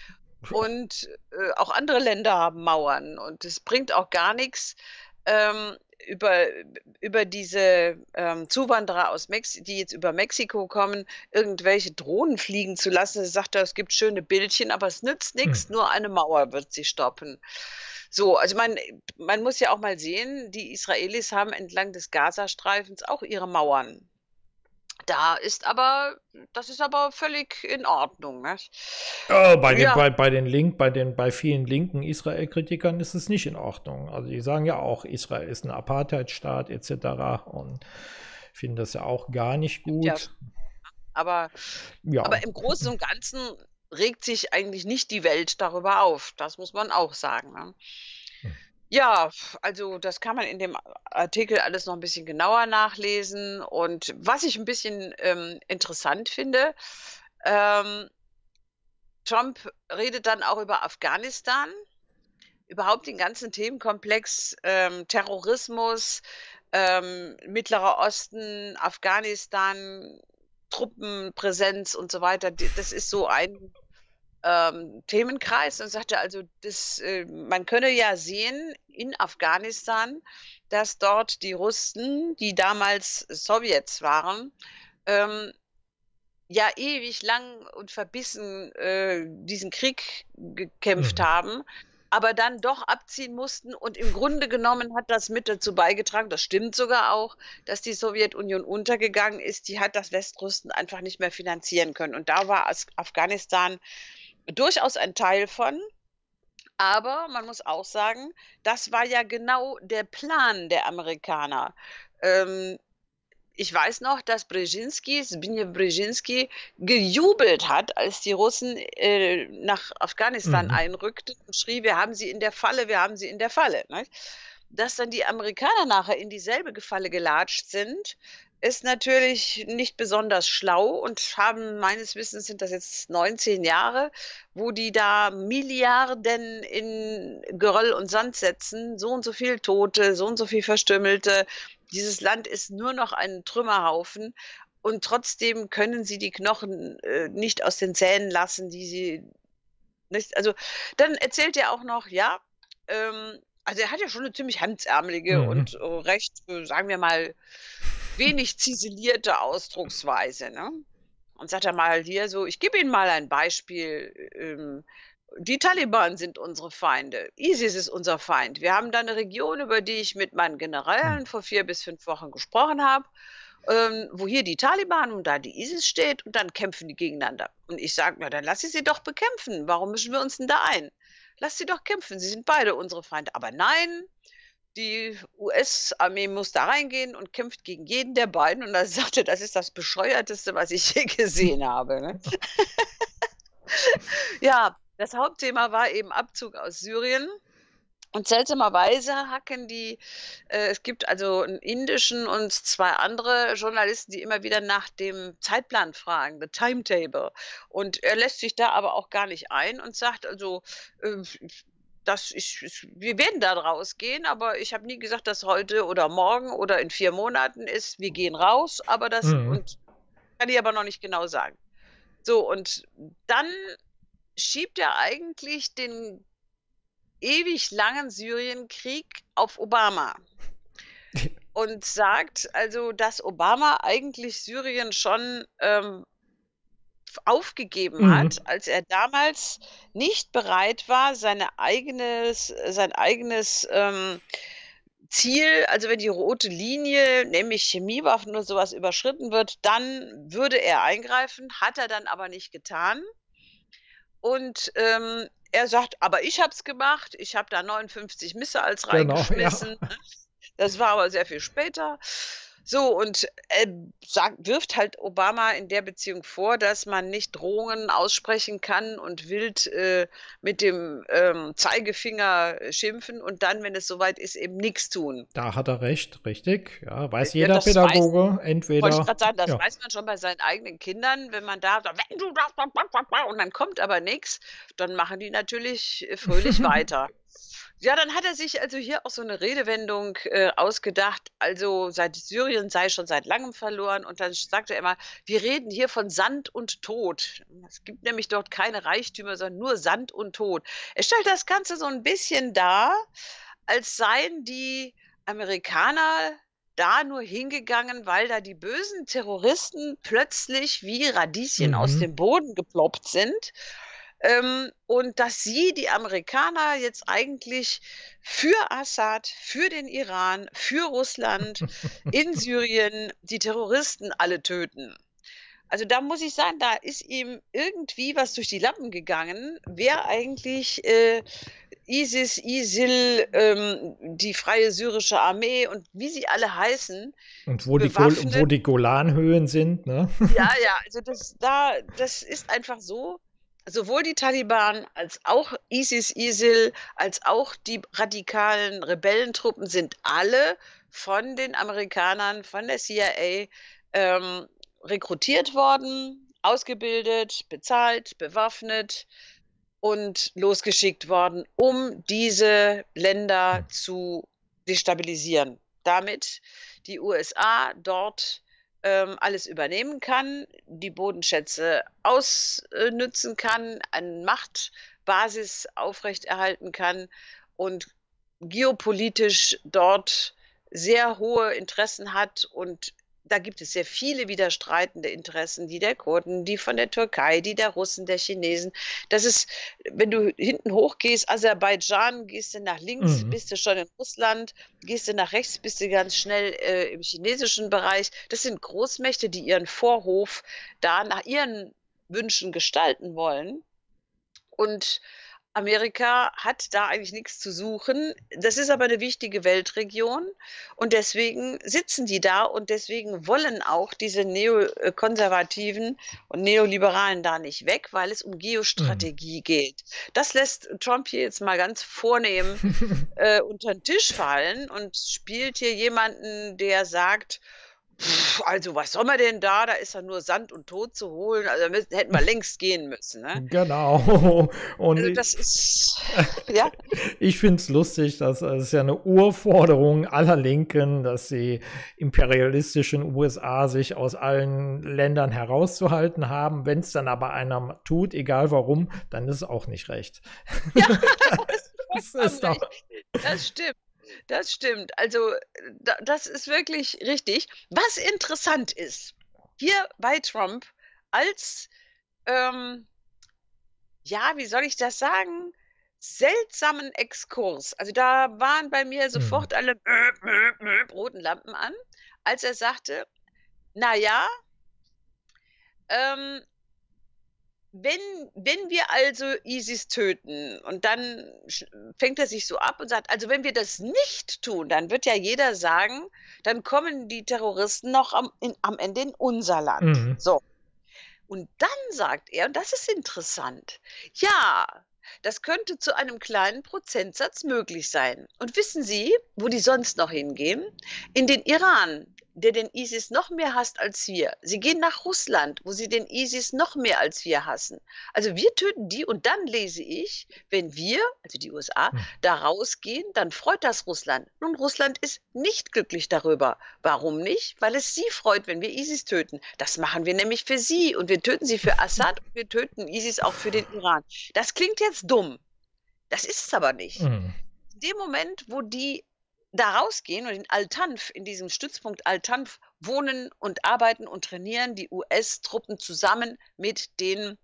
Und äh, auch andere Länder haben Mauern. Und es bringt auch gar nichts, ähm, über, über diese ähm, Zuwanderer aus Mexiko, die jetzt über Mexiko kommen, irgendwelche Drohnen fliegen zu lassen. Er sagt, es gibt schöne Bildchen, aber es nützt nichts, hm. nur eine Mauer wird sie stoppen. So, also man, man muss ja auch mal sehen, die Israelis haben entlang des Gazastreifens auch ihre Mauern. Da ist aber, das ist aber völlig in Ordnung. Ne? Oh, bei, ja. den, bei, bei, den Link, bei den bei vielen linken Israel-Kritikern ist es nicht in Ordnung. Also die sagen ja auch, Israel ist ein Apartheidstaat etc. und finden das ja auch gar nicht gut. Ja. Aber, ja. aber im Großen und Ganzen regt sich eigentlich nicht die Welt darüber auf. Das muss man auch sagen. Ne? Ja, also das kann man in dem Artikel alles noch ein bisschen genauer nachlesen. Und was ich ein bisschen ähm, interessant finde, ähm, Trump redet dann auch über Afghanistan, überhaupt den ganzen Themenkomplex ähm, Terrorismus, ähm, Mittlerer Osten, Afghanistan, Truppenpräsenz und so weiter. Das ist so ein ähm, Themenkreis und sagte also, das, äh, man könne ja sehen in Afghanistan, dass dort die Russen, die damals Sowjets waren, ähm, ja ewig lang und verbissen äh, diesen Krieg gekämpft mhm. haben, aber dann doch abziehen mussten. Und im Grunde genommen hat das mit dazu beigetragen, das stimmt sogar auch, dass die Sowjetunion untergegangen ist. Die hat das Westrüsten einfach nicht mehr finanzieren können. Und da war Afghanistan durchaus ein Teil von. Aber man muss auch sagen, das war ja genau der Plan der Amerikaner. Ähm, ich weiß noch, dass Brzezinski, Zbigniew Brzezinski, gejubelt hat, als die Russen äh, nach Afghanistan mhm. einrückten und schrie, wir haben sie in der Falle, wir haben sie in der Falle. Ne? Dass dann die Amerikaner nachher in dieselbe Falle gelatscht sind, ist natürlich nicht besonders schlau und haben meines Wissens sind das jetzt 19 Jahre, wo die da Milliarden in Geröll und Sand setzen, so und so viel Tote, so und so viel Verstümmelte. Dieses Land ist nur noch ein Trümmerhaufen und trotzdem können sie die Knochen äh, nicht aus den Zähnen lassen, die sie nicht. Also dann erzählt er auch noch, ja, ähm, also er hat ja schon eine ziemlich hemdsärmelige mhm. und äh, recht, äh, sagen wir mal, wenig ziselierte Ausdrucksweise. Ne? Und sagt er mal hier so, ich gebe Ihnen mal ein Beispiel. Ähm, die Taliban sind unsere Feinde. ISIS ist unser Feind. Wir haben da eine Region, über die ich mit meinen Generälen hm. vor vier bis fünf Wochen gesprochen habe, ähm, wo hier die Taliban und da die ISIS steht und dann kämpfen die gegeneinander. Und ich sage, na dann lass sie sie doch bekämpfen. Warum mischen wir uns denn da ein? Lass sie doch kämpfen. Sie sind beide unsere Feinde. Aber nein, die US-Armee muss da reingehen und kämpft gegen jeden der beiden. Und er sagte, das ist das bescheuerteste, was ich je gesehen habe. Ne? ja, das Hauptthema war eben Abzug aus Syrien. Und seltsamerweise hacken die, äh, es gibt also einen indischen und zwei andere Journalisten, die immer wieder nach dem Zeitplan fragen, the timetable. Und er lässt sich da aber auch gar nicht ein und sagt, also äh, das ich, wir werden da rausgehen, aber ich habe nie gesagt, dass heute oder morgen oder in vier Monaten ist, wir gehen raus, aber das mhm. und, kann ich aber noch nicht genau sagen. So, und dann schiebt er eigentlich den ewig langen Syrienkrieg auf Obama und sagt also, dass Obama eigentlich Syrien schon ähm, aufgegeben mhm. hat, als er damals nicht bereit war, seine eigenes, sein eigenes ähm, Ziel, also wenn die rote Linie, nämlich Chemiewaffen und sowas überschritten wird, dann würde er eingreifen, hat er dann aber nicht getan. Und ähm, er sagt, aber ich habe es gemacht, ich habe da 59 Misse als genau, reingeschmissen. ja. Das war aber sehr viel später. So, und äh, sagt, wirft halt Obama in der Beziehung vor, dass man nicht Drohungen aussprechen kann und wild äh, mit dem ähm, Zeigefinger äh, schimpfen und dann, wenn es soweit ist, eben nichts tun. Da hat er recht, richtig. Ja, weiß äh, jeder ja, Pädagoge, weiß, entweder. Wollte ich gerade sagen, das ja. weiß man schon bei seinen eigenen Kindern, wenn man da, sagt, wenn du das, und dann kommt aber nichts, dann machen die natürlich äh, fröhlich weiter. Ja, dann hat er sich also hier auch so eine Redewendung äh, ausgedacht. Also seit Syrien sei schon seit langem verloren. Und dann sagt er immer, wir reden hier von Sand und Tod. Es gibt nämlich dort keine Reichtümer, sondern nur Sand und Tod. Er stellt das Ganze so ein bisschen dar, als seien die Amerikaner da nur hingegangen, weil da die bösen Terroristen plötzlich wie Radieschen mhm. aus dem Boden geploppt sind ähm, und dass sie, die Amerikaner, jetzt eigentlich für Assad, für den Iran, für Russland in Syrien die Terroristen alle töten. Also da muss ich sagen, da ist ihm irgendwie was durch die Lappen gegangen, wer eigentlich äh, ISIS, ISIL, ähm, die Freie Syrische Armee und wie sie alle heißen. Und wo, die, Gol wo die, Golanhöhen sind, ne? Ja, ja, also das, da, das ist einfach so sowohl die Taliban als auch ISIS, ISIL, als auch die radikalen Rebellentruppen sind alle von den Amerikanern, von der CIA ähm, rekrutiert worden, ausgebildet, bezahlt, bewaffnet und losgeschickt worden, um diese Länder zu destabilisieren. Damit die USA dort ähm, alles übernehmen kann, die Bodenschätze ausnützen kann, eine Machtbasis aufrechterhalten kann und geopolitisch dort sehr hohe Interessen hat und da gibt es sehr viele widerstreitende Interessen, die der Kurden, die von der Türkei, die der Russen, der Chinesen. Das ist, wenn du hinten hochgehst, Aserbaidschan, gehst du nach links, mhm. bist du schon in Russland, gehst du nach rechts, bist du ganz schnell äh, im chinesischen Bereich. Das sind Großmächte, die ihren Vorhof da nach ihren Wünschen gestalten wollen. Und Amerika hat da eigentlich nichts zu suchen. Das ist aber eine wichtige Weltregion und deswegen sitzen die da und deswegen wollen auch diese neokonservativen und neoliberalen da nicht weg, weil es um Geostrategie mhm. geht. Das lässt Trump hier jetzt mal ganz vornehm äh, unter den Tisch fallen und spielt hier jemanden, der sagt, also was soll man denn da? Da ist ja nur Sand und Tod zu holen. Also da müssen, hätten wir längst gehen müssen. Ne? Genau. Und also das ist, ja. ich finde es lustig, dass äh, es das ja eine Urforderung aller Linken, dass die imperialistischen USA sich aus allen Ländern herauszuhalten haben. Wenn es dann aber einer tut, egal warum, dann ist es auch nicht recht. Ja, das, das ist doch. Das stimmt das stimmt. Also äh, da, das ist wirklich richtig. Was interessant ist, hier bei Trump als, ähm, ja, wie soll ich das sagen? seltsamen Exkurs. Also da waren bei mir mhm. sofort hm. alle äh, äh, äh, roten Lampen an, als er sagte, naja, ähm, wenn, wenn wir also ISIS töten und dann fängt er sich so ab und sagt, also wenn wir das nicht tun, dann wird ja jeder sagen, dann kommen die Terroristen noch am, in, am Ende in unser Land. Mhm. So. Und dann sagt er, und das ist interessant, ja, das könnte zu einem kleinen Prozentsatz möglich sein. Und wissen Sie, wo die sonst noch hingehen? In den Iran der den ISIS noch mehr hasst als wir. Sie gehen nach Russland, wo sie den ISIS noch mehr als wir hassen. Also wir töten die und dann lese ich, wenn wir, also die USA, hm. da rausgehen, dann freut das Russland. Nun, Russland ist nicht glücklich darüber. Warum nicht? Weil es sie freut, wenn wir ISIS töten. Das machen wir nämlich für sie und wir töten sie für Assad und wir töten ISIS auch für den Iran. Das klingt jetzt dumm. Das ist es aber nicht. Hm. In dem Moment, wo die da rausgehen und in Altanf, in diesem Stützpunkt Altanf, wohnen und arbeiten und trainieren die US-Truppen zusammen mit den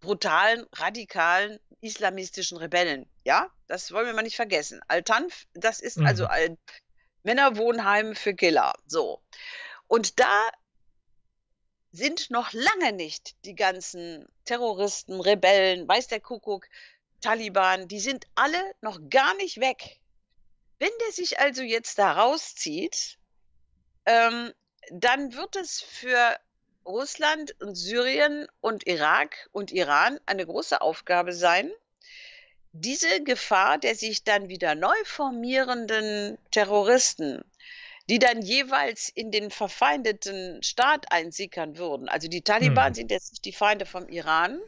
brutalen, radikalen islamistischen Rebellen. Ja, das wollen wir mal nicht vergessen. Altanf, das ist also mhm. also ein Männerwohnheim für Killer. So. Und da sind noch lange nicht die ganzen Terroristen, Rebellen, weiß der Kuckuck, Taliban, die sind alle noch gar nicht weg. Wenn der sich also jetzt da rauszieht, ähm, dann wird es für Russland und Syrien und Irak und Iran eine große Aufgabe sein, diese Gefahr der sich dann wieder neu formierenden Terroristen, die dann jeweils in den verfeindeten Staat einsickern würden. Also die Taliban hm. sind jetzt nicht die Feinde vom Iran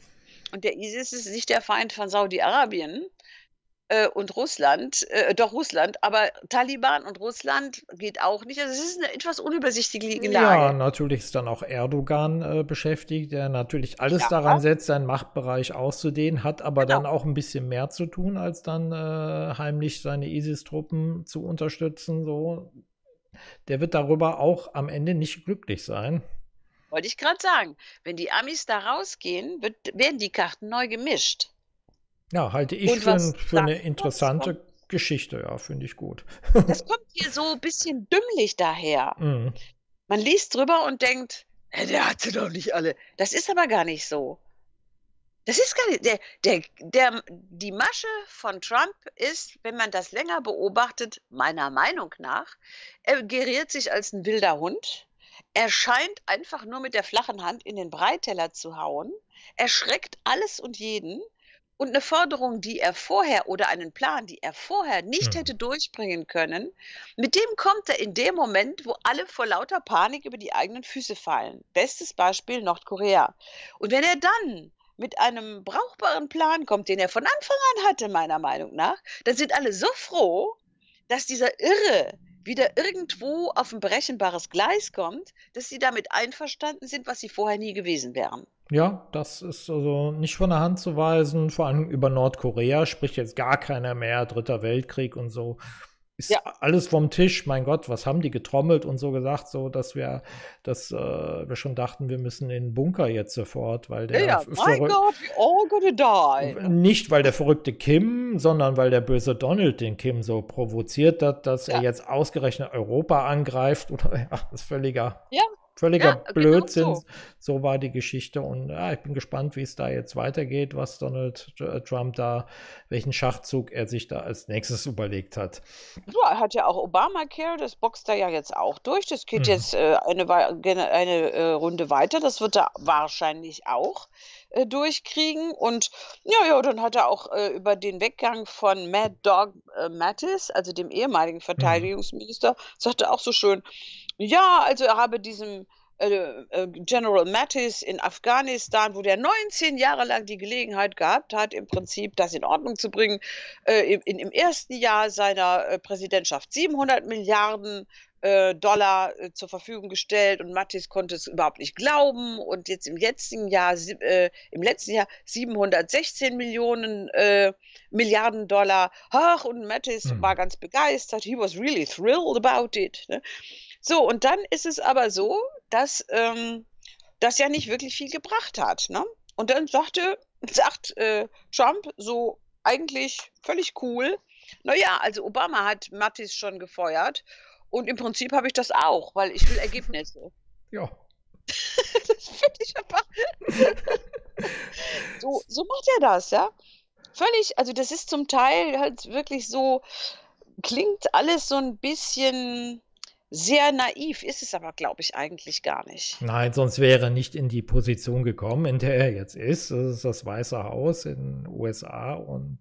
und der ISIS ist nicht der Feind von Saudi-Arabien, äh, und Russland, äh, doch Russland, aber Taliban und Russland geht auch nicht. Also es ist eine etwas unübersichtliche Lage. Ja, natürlich ist dann auch Erdogan äh, beschäftigt, der natürlich alles ja. daran setzt, seinen Machtbereich auszudehnen, hat aber genau. dann auch ein bisschen mehr zu tun, als dann äh, heimlich seine ISIS-Truppen zu unterstützen. So, der wird darüber auch am Ende nicht glücklich sein. Wollte ich gerade sagen. Wenn die Amis da rausgehen, wird, werden die Karten neu gemischt. Ja, halte ich für, für eine interessante Geschichte, ja, finde ich gut. das kommt hier so ein bisschen dümmlich daher. Mhm. Man liest drüber und denkt, der hat sie doch nicht alle. Das ist aber gar nicht so. Das ist gar nicht. Der, der, der, die Masche von Trump ist, wenn man das länger beobachtet, meiner Meinung nach, er geriert sich als ein wilder Hund. Er scheint einfach nur mit der flachen Hand in den Breiteller zu hauen, Er schreckt alles und jeden und eine Forderung, die er vorher oder einen Plan, die er vorher nicht mhm. hätte durchbringen können, mit dem kommt er in dem Moment, wo alle vor lauter Panik über die eigenen Füße fallen. Bestes Beispiel Nordkorea. Und wenn er dann mit einem brauchbaren Plan kommt, den er von Anfang an hatte, meiner Meinung nach, dann sind alle so froh, dass dieser Irre wieder irgendwo auf ein berechenbares Gleis kommt, dass sie damit einverstanden sind, was sie vorher nie gewesen wären. Ja, das ist also nicht von der Hand zu weisen. Vor allem über Nordkorea spricht jetzt gar keiner mehr. Dritter Weltkrieg und so. Ist ja. alles vom Tisch. Mein Gott, was haben die getrommelt und so gesagt, so dass wir, dass äh, wir schon dachten, wir müssen in den Bunker jetzt sofort, weil der. Ja, my God, we all gonna die. Nicht, weil der verrückte Kim, sondern weil der böse Donald den Kim so provoziert hat, dass ja. er jetzt ausgerechnet Europa angreift. Oder, ja, das ist völliger. Ja, völliger ja, genau Blödsinn. Genau so. so. war die Geschichte. Und ja, ich bin gespannt, wie es da jetzt weitergeht, was Donald äh, Trump da, welchen Schachzug er sich da als nächstes überlegt hat. Ja, er hat ja auch Obamacare, das boxt er ja jetzt auch durch. Das geht hm. jetzt äh, eine, eine äh, Runde weiter. Das wird er wahrscheinlich auch äh, durchkriegen. Und ja, ja, dann hat er auch äh, über den Weggang von Mad Dog äh, Mattis, also dem ehemaligen mhm. Verteidigungsminister, mhm. sagte auch so schön, ja, also er habe diesem äh, äh, General Mattis in Afghanistan, wo der 19 Jahre lang die Gelegenheit gehabt hat, im Prinzip das in Ordnung zu bringen, äh, in, im ersten Jahr seiner äh, Präsidentschaft 700 Milliarden äh, Dollar äh, zur Verfügung gestellt und Mathis konnte es überhaupt nicht glauben und jetzt im letzten Jahr, äh, im letzten Jahr 716 Millionen äh, Milliarden Dollar. Ach, und Mathis hm. war ganz begeistert. He was really thrilled about it. Ne? So, und dann ist es aber so, dass ähm, das ja nicht wirklich viel gebracht hat. Ne? Und dann sagte, sagt Trump so eigentlich völlig cool, naja, also Obama hat Mattis schon gefeuert und im Prinzip habe ich das auch, weil ich will Ergebnisse. Ja. das finde ich einfach. so, so macht er das, ja. Völlig, also das ist zum Teil halt wirklich so, klingt alles so ein bisschen sehr naiv, ist es aber, glaube ich, eigentlich gar nicht. Nein, sonst wäre er nicht in die Position gekommen, in der er jetzt ist. Das ist das Weiße Haus in den USA und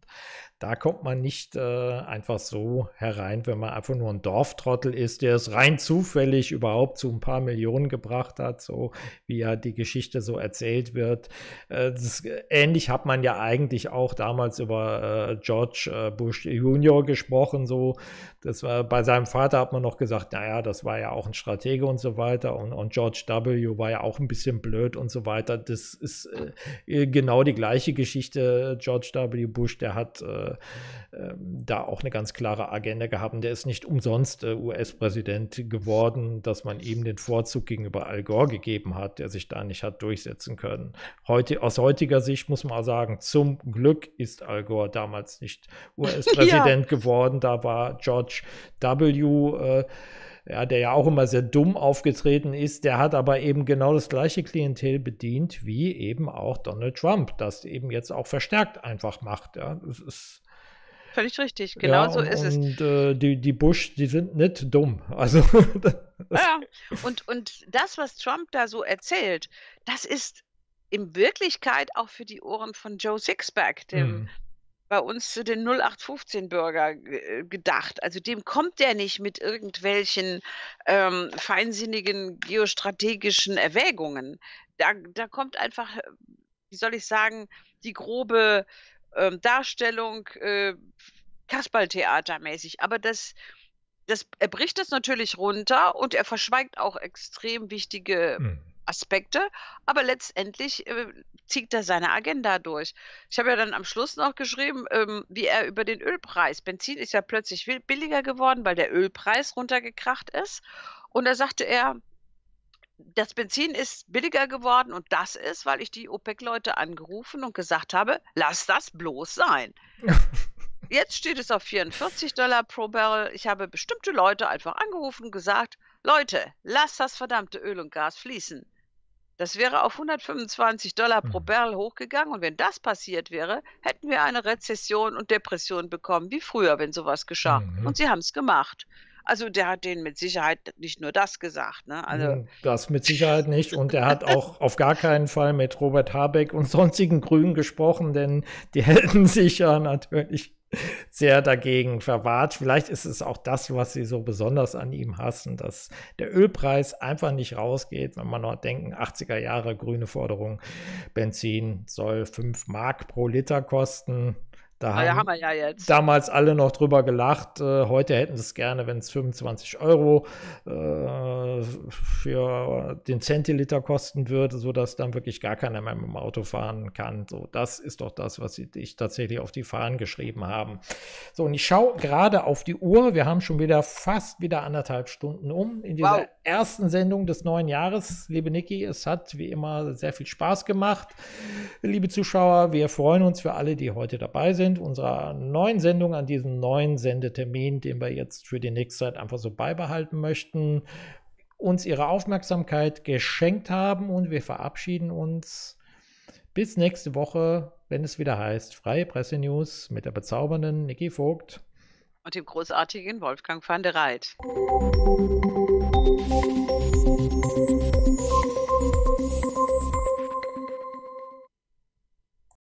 da kommt man nicht äh, einfach so herein, wenn man einfach nur ein Dorftrottel ist, der es rein zufällig überhaupt zu ein paar Millionen gebracht hat, so wie ja die Geschichte so erzählt wird. Äh, das, ähnlich hat man ja eigentlich auch damals über äh, George äh, Bush Jr. gesprochen, so das war bei seinem Vater hat man noch gesagt, naja, das war ja auch ein Stratege und so weiter. Und, und George W. war ja auch ein bisschen blöd und so weiter. Das ist äh, genau die gleiche Geschichte. George W. Bush, der hat äh, ähm, da auch eine ganz klare Agenda gehabt. der ist nicht umsonst äh, US-Präsident geworden, dass man ihm den Vorzug gegenüber Al Gore gegeben hat, der sich da nicht hat durchsetzen können. Heute, aus heutiger Sicht muss man auch sagen, zum Glück ist Al Gore damals nicht US-Präsident ja. geworden. Da war George George W., äh, ja, der ja auch immer sehr dumm aufgetreten ist, der hat aber eben genau das gleiche Klientel bedient wie eben auch Donald Trump, das eben jetzt auch verstärkt einfach macht. Ja, es ist Völlig richtig, genau ja, so ist es. Und äh, die, die Bush, die sind nicht dumm. Also. ja, und, und das, was Trump da so erzählt, das ist in Wirklichkeit auch für die Ohren von Joe Sixpack, dem hm bei uns zu den 0815-Bürger äh, gedacht. Also dem kommt der nicht mit irgendwelchen ähm, feinsinnigen geostrategischen Erwägungen. Da, da kommt einfach, äh, wie soll ich sagen, die grobe ähm, Darstellung äh, Kasperltheatermäßig. Aber das, das, er bricht das natürlich runter und er verschweigt auch extrem wichtige hm. Aspekte, aber letztendlich äh, zieht er seine Agenda durch. Ich habe ja dann am Schluss noch geschrieben, ähm, wie er über den Ölpreis, Benzin ist ja plötzlich billiger geworden, weil der Ölpreis runtergekracht ist. Und da sagte er, das Benzin ist billiger geworden und das ist, weil ich die OPEC-Leute angerufen und gesagt habe, lass das bloß sein. Jetzt steht es auf 44 Dollar pro Barrel. Ich habe bestimmte Leute einfach angerufen und gesagt, Leute, lasst das verdammte Öl und Gas fließen. Das wäre auf 125 Dollar pro mhm. Barrel hochgegangen. Und wenn das passiert wäre, hätten wir eine Rezession und Depression bekommen, wie früher, wenn sowas geschah. Mhm. Und sie haben es gemacht. Also der hat denen mit Sicherheit nicht nur das gesagt. Ne? Also ne, das mit Sicherheit nicht. Und er hat auch auf gar keinen Fall mit Robert Habeck und sonstigen Grünen gesprochen, denn die hätten sich ja natürlich sehr dagegen verwahrt. Vielleicht ist es auch das, was sie so besonders an ihm hassen, dass der Ölpreis einfach nicht rausgeht, wenn man noch denken, 80er Jahre grüne Forderung, Benzin soll 5 Mark pro Liter kosten. Da ah, haben, ja, haben ja damals alle noch drüber gelacht. Äh, heute hätten sie es gerne, wenn es 25 Euro äh, für den Zentiliter kosten würde, sodass dann wirklich gar keiner mehr mit dem Auto fahren kann. So, das ist doch das, was sie dich tatsächlich auf die Fahnen geschrieben haben. So, und ich schaue gerade auf die Uhr. Wir haben schon wieder fast wieder anderthalb Stunden um in dieser wow. ersten Sendung des neuen Jahres. Liebe Niki, es hat wie immer sehr viel Spaß gemacht. Liebe Zuschauer, wir freuen uns für alle, die heute dabei sind sind, unserer neuen Sendung, an diesem neuen Sendetermin, den wir jetzt für die nächste Zeit einfach so beibehalten möchten, uns ihre Aufmerksamkeit geschenkt haben und wir verabschieden uns bis nächste Woche, wenn es wieder heißt, Freie Presse News mit der bezaubernden Niki Vogt und dem großartigen Wolfgang van der Reit.